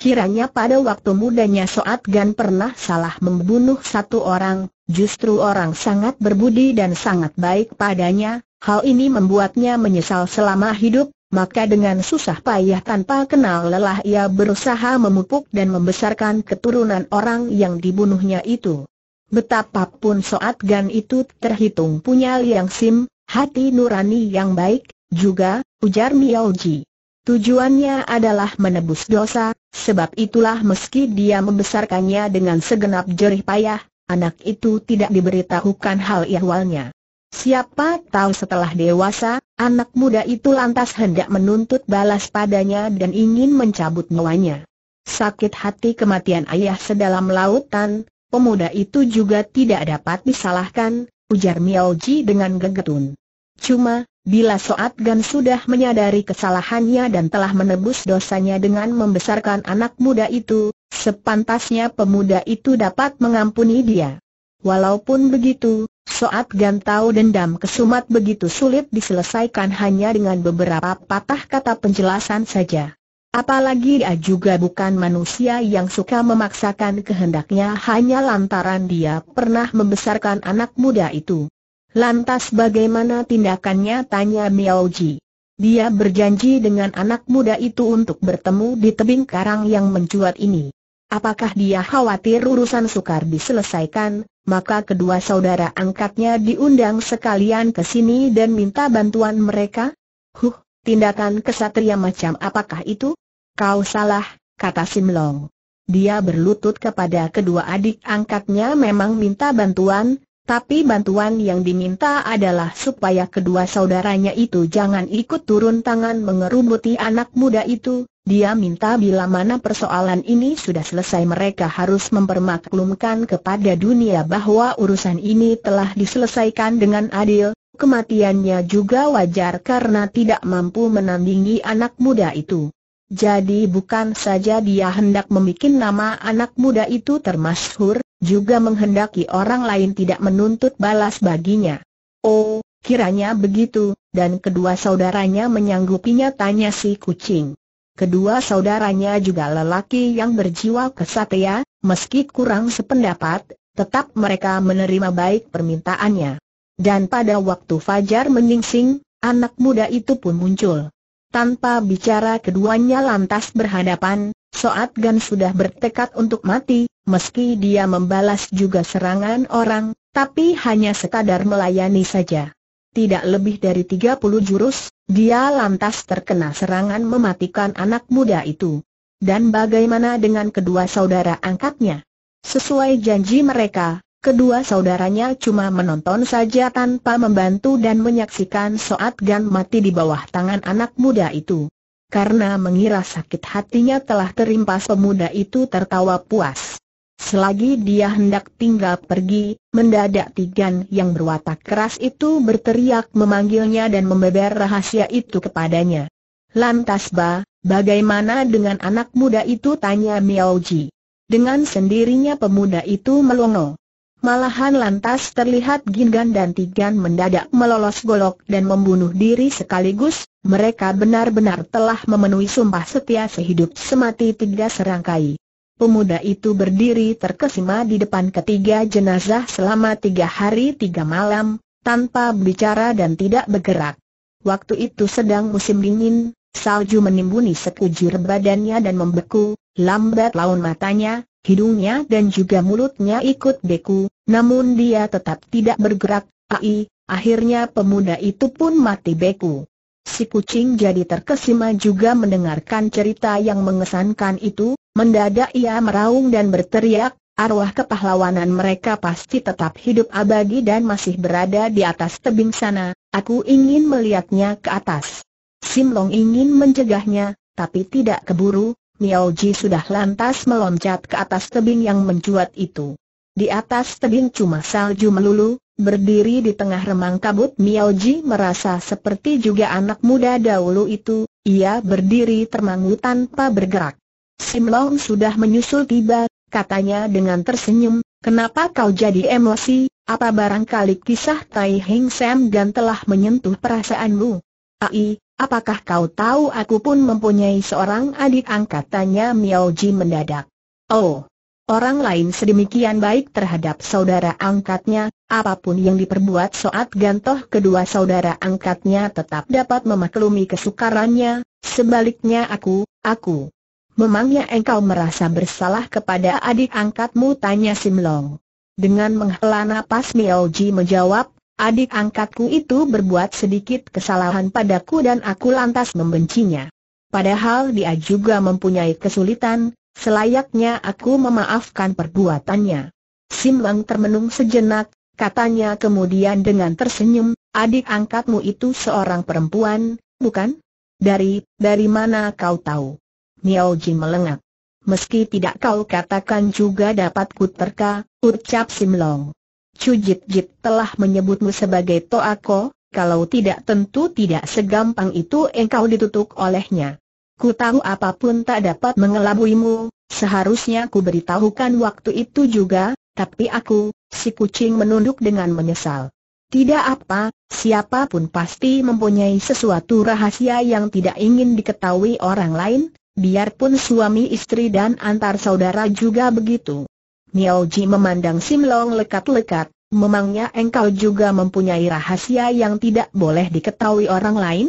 Kiranya pada waktu mudanya Soat Gan pernah salah membunuh satu orang, justru orang sangat berbudi dan sangat baik padanya, hal ini membuatnya menyesal selama hidup, maka dengan susah payah tanpa kenal lelah ia berusaha memupuk dan membesarkan keturunan orang yang dibunuhnya itu. Betapapun Soat Gan itu terhitung punya Liang Sim, hati nurani yang baik, juga, ujar Miao Ji. Tujuannya adalah menebus dosa, sebab itulah meski dia membesarkannya dengan segenap jerih payah, anak itu tidak diberitahukan hal ihwalnya. Siapa tahu setelah dewasa, anak muda itu lantas hendak menuntut balas padanya dan ingin mencabut nyawanya. Sakit hati kematian ayah sedalam lautan, pemuda itu juga tidak dapat disalahkan, ujar Miao Ji dengan gegetun. Cuma, Bila Soat Gan sudah menyadari kesalahannya dan telah menebus dosanya dengan membesarkan anak muda itu, sepantasnya pemuda itu dapat mengampuni dia. Walaupun begitu, Soat Gan tahu dendam kesumat begitu sulit diselesaikan hanya dengan beberapa patah kata penjelasan saja. Apalagi dia juga bukan manusia yang suka memaksakan kehendaknya hanya lantaran dia pernah membesarkan anak muda itu. Lantas bagaimana tindakannya tanya Miao Ji. Dia berjanji dengan anak muda itu untuk bertemu di tebing karang yang mencuat ini. Apakah dia khawatir urusan sukar diselesaikan, maka kedua saudara angkatnya diundang sekalian ke sini dan minta bantuan mereka? Huh, tindakan kesatria macam apakah itu? Kau salah, kata Simlong. Dia berlutut kepada kedua adik angkatnya memang minta bantuan, tapi bantuan yang diminta adalah supaya kedua saudaranya itu jangan ikut turun tangan mengerumuti anak muda itu. Dia minta bila mana persoalan ini sudah selesai mereka harus mempermaklumkan kepada dunia bahwa urusan ini telah diselesaikan dengan adil. Kematiannya juga wajar karena tidak mampu menandingi anak muda itu. Jadi bukan saja dia hendak membuat nama anak muda itu termasyhur, juga menghendaki orang lain tidak menuntut balas baginya. Oh, kiranya begitu, dan kedua saudaranya menyanggupinya tanya si kucing. Kedua saudaranya juga lelaki yang berjiwa kesatria, meski kurang sependapat, tetap mereka menerima baik permintaannya. Dan pada waktu fajar meningsing, anak muda itu pun muncul. Tanpa bicara keduanya lantas berhadapan, Soat Gan sudah bertekad untuk mati, meski dia membalas juga serangan orang, tapi hanya sekadar melayani saja. Tidak lebih dari 30 jurus, dia lantas terkena serangan mematikan anak muda itu. Dan bagaimana dengan kedua saudara angkatnya? Sesuai janji mereka, kedua saudaranya cuma menonton saja tanpa membantu dan menyaksikan Soat Gan mati di bawah tangan anak muda itu karena mengira sakit hatinya telah terimpa pemuda itu tertawa puas. Selagi dia hendak tinggal pergi, mendadak Tigan yang berwatak keras itu berteriak memanggilnya dan membeber rahasia itu kepadanya. Lantas Ba, bagaimana dengan anak muda itu tanya Miao Ji. Dengan sendirinya pemuda itu melongo. Malahan lantas terlihat Ginggan dan Tigan mendadak melolos golok dan membunuh diri sekaligus, mereka benar-benar telah memenuhi sumpah setia sehidup semati tiga serangkai. Pemuda itu berdiri terkesima di depan ketiga jenazah selama tiga hari tiga malam, tanpa bicara dan tidak bergerak. Waktu itu sedang musim dingin, salju menimbuni sekujur badannya dan membeku, lambat laun matanya, hidungnya dan juga mulutnya ikut beku, namun dia tetap tidak bergerak, ai, akhirnya pemuda itu pun mati beku. Si kucing jadi terkesima juga mendengarkan cerita yang mengesankan itu, mendadak ia meraung dan berteriak, arwah kepahlawanan mereka pasti tetap hidup abadi dan masih berada di atas tebing sana, aku ingin melihatnya ke atas. Simlong ingin mencegahnya, tapi tidak keburu, Miao Ji sudah lantas meloncat ke atas tebing yang mencuat itu. Di atas tebing cuma salju melulu, berdiri di tengah remang kabut Miao Ji merasa seperti juga anak muda dahulu itu, ia berdiri termangu tanpa bergerak. Sim Long sudah menyusul tiba, katanya dengan tersenyum, kenapa kau jadi emosi, apa barangkali kisah Tai Heng Sam Gan telah menyentuh perasaanmu? Ai, Apakah kau tahu aku pun mempunyai seorang adik angkat? Tanya Miao Ji mendadak. Oh, orang lain sedemikian baik terhadap saudara angkatnya, apapun yang diperbuat saat Gantoh kedua saudara angkatnya tetap dapat memaklumi kesukarannya, sebaliknya aku, aku. Memangnya engkau merasa bersalah kepada adik angkatmu? Tanya Simlong. Dengan menghela napas Miao Ji menjawab, Adik angkatku itu berbuat sedikit kesalahan padaku dan aku lantas membencinya. Padahal dia juga mempunyai kesulitan, selayaknya aku memaafkan perbuatannya. Sim Lang termenung sejenak, katanya kemudian dengan tersenyum, adik angkatmu itu seorang perempuan, bukan? Dari, dari mana kau tahu? Miao Jin melengak. Meski tidak kau katakan juga dapat kuterka, ucap Sim Long. Cujit Jit telah menyebutmu sebagai Toako, kalau tidak tentu tidak segampang itu engkau ditutup olehnya. Ku tahu apapun tak dapat mengelabuimu, seharusnya ku beritahukan waktu itu juga, tapi aku, si kucing menunduk dengan menyesal. Tidak apa, siapapun pasti mempunyai sesuatu rahasia yang tidak ingin diketahui orang lain, biarpun suami istri dan antar saudara juga begitu. Miao Ji memandang Long lekat-lekat, memangnya engkau juga mempunyai rahasia yang tidak boleh diketahui orang lain?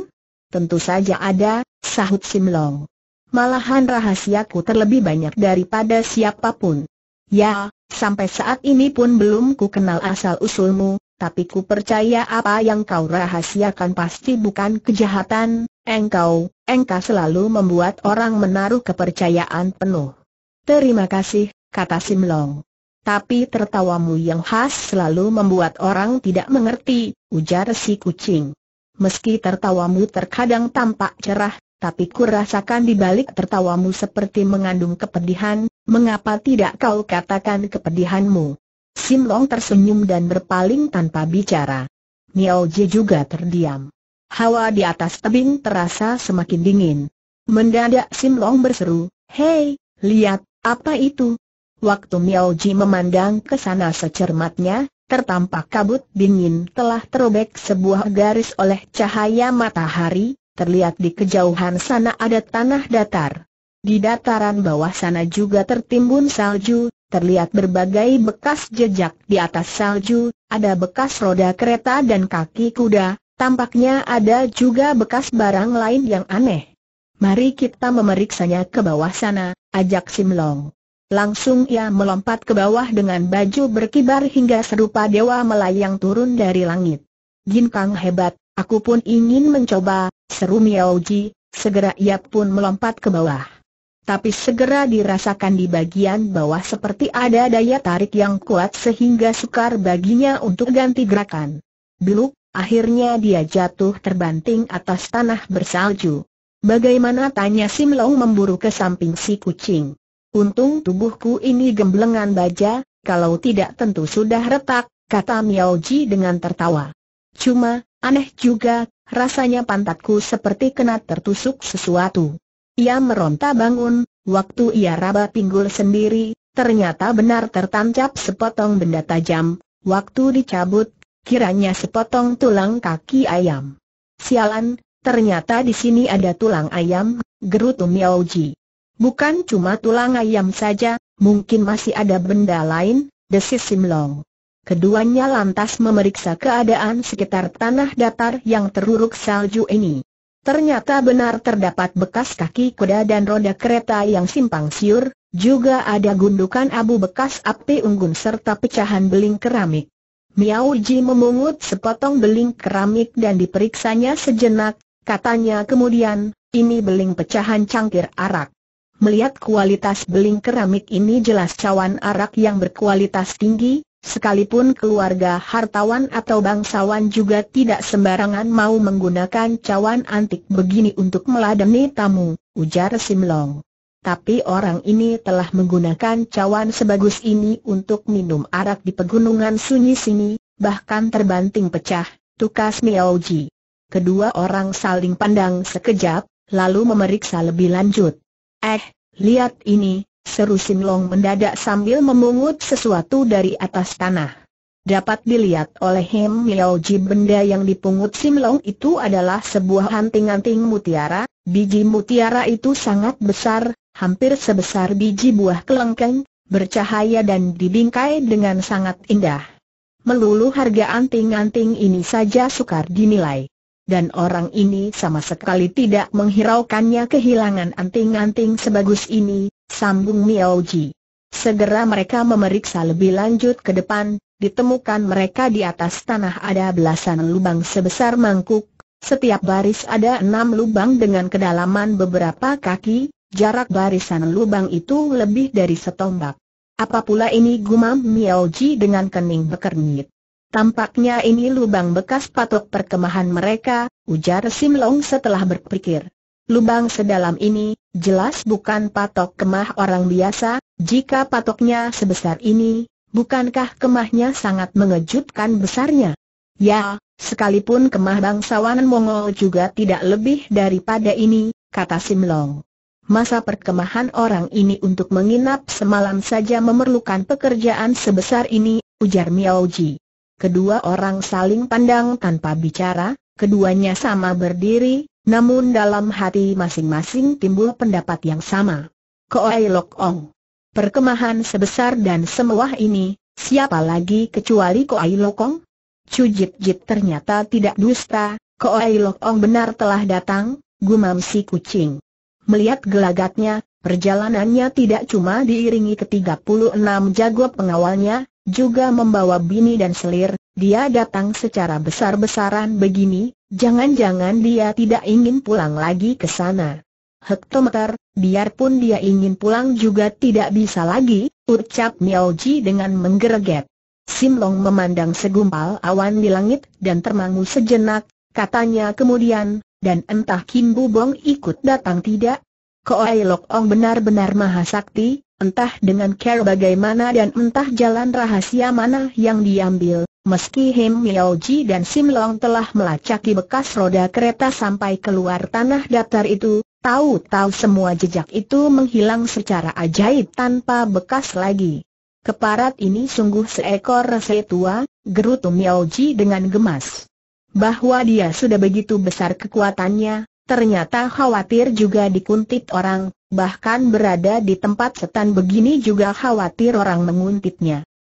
Tentu saja ada, sahut Sim Long. Malahan rahasiaku terlebih banyak daripada siapapun. Ya, sampai saat ini pun belum ku kenal asal-usulmu, tapi ku percaya apa yang kau rahasiakan pasti bukan kejahatan, engkau, engkau selalu membuat orang menaruh kepercayaan penuh. Terima kasih, kata Simlong. Tapi tertawamu yang khas selalu membuat orang tidak mengerti, ujar si kucing. Meski tertawamu terkadang tampak cerah, tapi ku rasakan di balik tertawamu seperti mengandung kepedihan, mengapa tidak kau katakan kepedihanmu? Simlong tersenyum dan berpaling tanpa bicara. Miao Ji juga terdiam. Hawa di atas tebing terasa semakin dingin. Mendadak Simlong berseru, Hei, lihat, apa itu? Waktu Miao Ji memandang ke sana secermatnya, tertampak kabut dingin telah terobek sebuah garis oleh cahaya matahari, terlihat di kejauhan sana ada tanah datar. Di dataran bawah sana juga tertimbun salju, terlihat berbagai bekas jejak di atas salju, ada bekas roda kereta dan kaki kuda, tampaknya ada juga bekas barang lain yang aneh. Mari kita memeriksanya ke bawah sana, ajak Simlong. Langsung ia melompat ke bawah dengan baju berkibar hingga serupa dewa melayang turun dari langit. Jin Kang hebat, aku pun ingin mencoba, seru Miao Ji, segera ia pun melompat ke bawah. Tapi segera dirasakan di bagian bawah seperti ada daya tarik yang kuat sehingga sukar baginya untuk ganti gerakan. Beluk, akhirnya dia jatuh terbanting atas tanah bersalju. Bagaimana tanya Sim Long memburu ke samping si kucing. Untung tubuhku ini gemblengan baja, kalau tidak tentu sudah retak, kata Miao Ji dengan tertawa. Cuma, aneh juga, rasanya pantatku seperti kena tertusuk sesuatu. Ia meronta bangun, waktu ia raba pinggul sendiri, ternyata benar tertancap sepotong benda tajam, waktu dicabut, kiranya sepotong tulang kaki ayam. Sialan, ternyata di sini ada tulang ayam, gerutu Miao Ji. Bukan cuma tulang ayam saja, mungkin masih ada benda lain, desis Simlong. Keduanya lantas memeriksa keadaan sekitar tanah datar yang teruruk salju ini. Ternyata benar terdapat bekas kaki kuda dan roda kereta yang simpang siur, juga ada gundukan abu bekas api unggun serta pecahan beling keramik. Miao Ji memungut sepotong beling keramik dan diperiksanya sejenak, katanya kemudian, ini beling pecahan cangkir arak. Melihat kualitas beling keramik ini jelas cawan arak yang berkualitas tinggi, sekalipun keluarga hartawan atau bangsawan juga tidak sembarangan mau menggunakan cawan antik begini untuk meladeni tamu, ujar Simlong. Tapi orang ini telah menggunakan cawan sebagus ini untuk minum arak di pegunungan sunyi sini, bahkan terbanting pecah, tukas Miaoji. Kedua orang saling pandang sekejap, lalu memeriksa lebih lanjut. Eh, lihat ini, seru Sinlong mendadak sambil memungut sesuatu dari atas tanah. Dapat dilihat oleh Hem Miao benda yang dipungut Simlong itu adalah sebuah anting-anting mutiara, biji mutiara itu sangat besar, hampir sebesar biji buah kelengkeng, bercahaya dan dibingkai dengan sangat indah. Melulu harga anting-anting ini saja sukar dinilai dan orang ini sama sekali tidak menghiraukannya kehilangan anting-anting sebagus ini, sambung Miaoji. Segera mereka memeriksa lebih lanjut ke depan, ditemukan mereka di atas tanah ada belasan lubang sebesar mangkuk, setiap baris ada enam lubang dengan kedalaman beberapa kaki, jarak barisan lubang itu lebih dari setombak. Apa pula ini gumam Miaoji dengan kening bekernyit. Tampaknya ini lubang bekas patok perkemahan mereka, ujar Simlong setelah berpikir. Lubang sedalam ini, jelas bukan patok kemah orang biasa, jika patoknya sebesar ini, bukankah kemahnya sangat mengejutkan besarnya? Ya, sekalipun kemah bangsawan Mongol juga tidak lebih daripada ini, kata Simlong. Masa perkemahan orang ini untuk menginap semalam saja memerlukan pekerjaan sebesar ini, ujar Miao Ji kedua orang saling pandang tanpa bicara, keduanya sama berdiri, namun dalam hati masing-masing timbul pendapat yang sama. Koei Lok Ong. Perkemahan sebesar dan semewah ini, siapa lagi kecuali Koai Lok Ong? Jip Jip ternyata tidak dusta, Koai Lok Ong benar telah datang, gumam si kucing. Melihat gelagatnya, perjalanannya tidak cuma diiringi ketiga puluh enam jago pengawalnya, juga membawa bini dan selir, dia datang secara besar-besaran begini, jangan-jangan dia tidak ingin pulang lagi ke sana. Hektometer, biarpun dia ingin pulang juga tidak bisa lagi, ucap Miao dengan menggereget. Simlong memandang segumpal awan di langit dan termangu sejenak, katanya kemudian, dan entah Kim Bubong ikut datang tidak? Koai Lok Ong benar-benar maha sakti, Entah dengan care bagaimana dan entah jalan rahasia mana yang diambil, meski Hem Miaoji dan Sim Long telah melacaki bekas roda kereta sampai keluar tanah datar itu, tahu-tahu semua jejak itu menghilang secara ajaib tanpa bekas lagi. Keparat ini sungguh seekor rese tua, gerutu Miaoji dengan gemas. Bahwa dia sudah begitu besar kekuatannya, ternyata khawatir juga dikuntit orang, bahkan berada di tempat setan begini juga khawatir orang menguntitnya.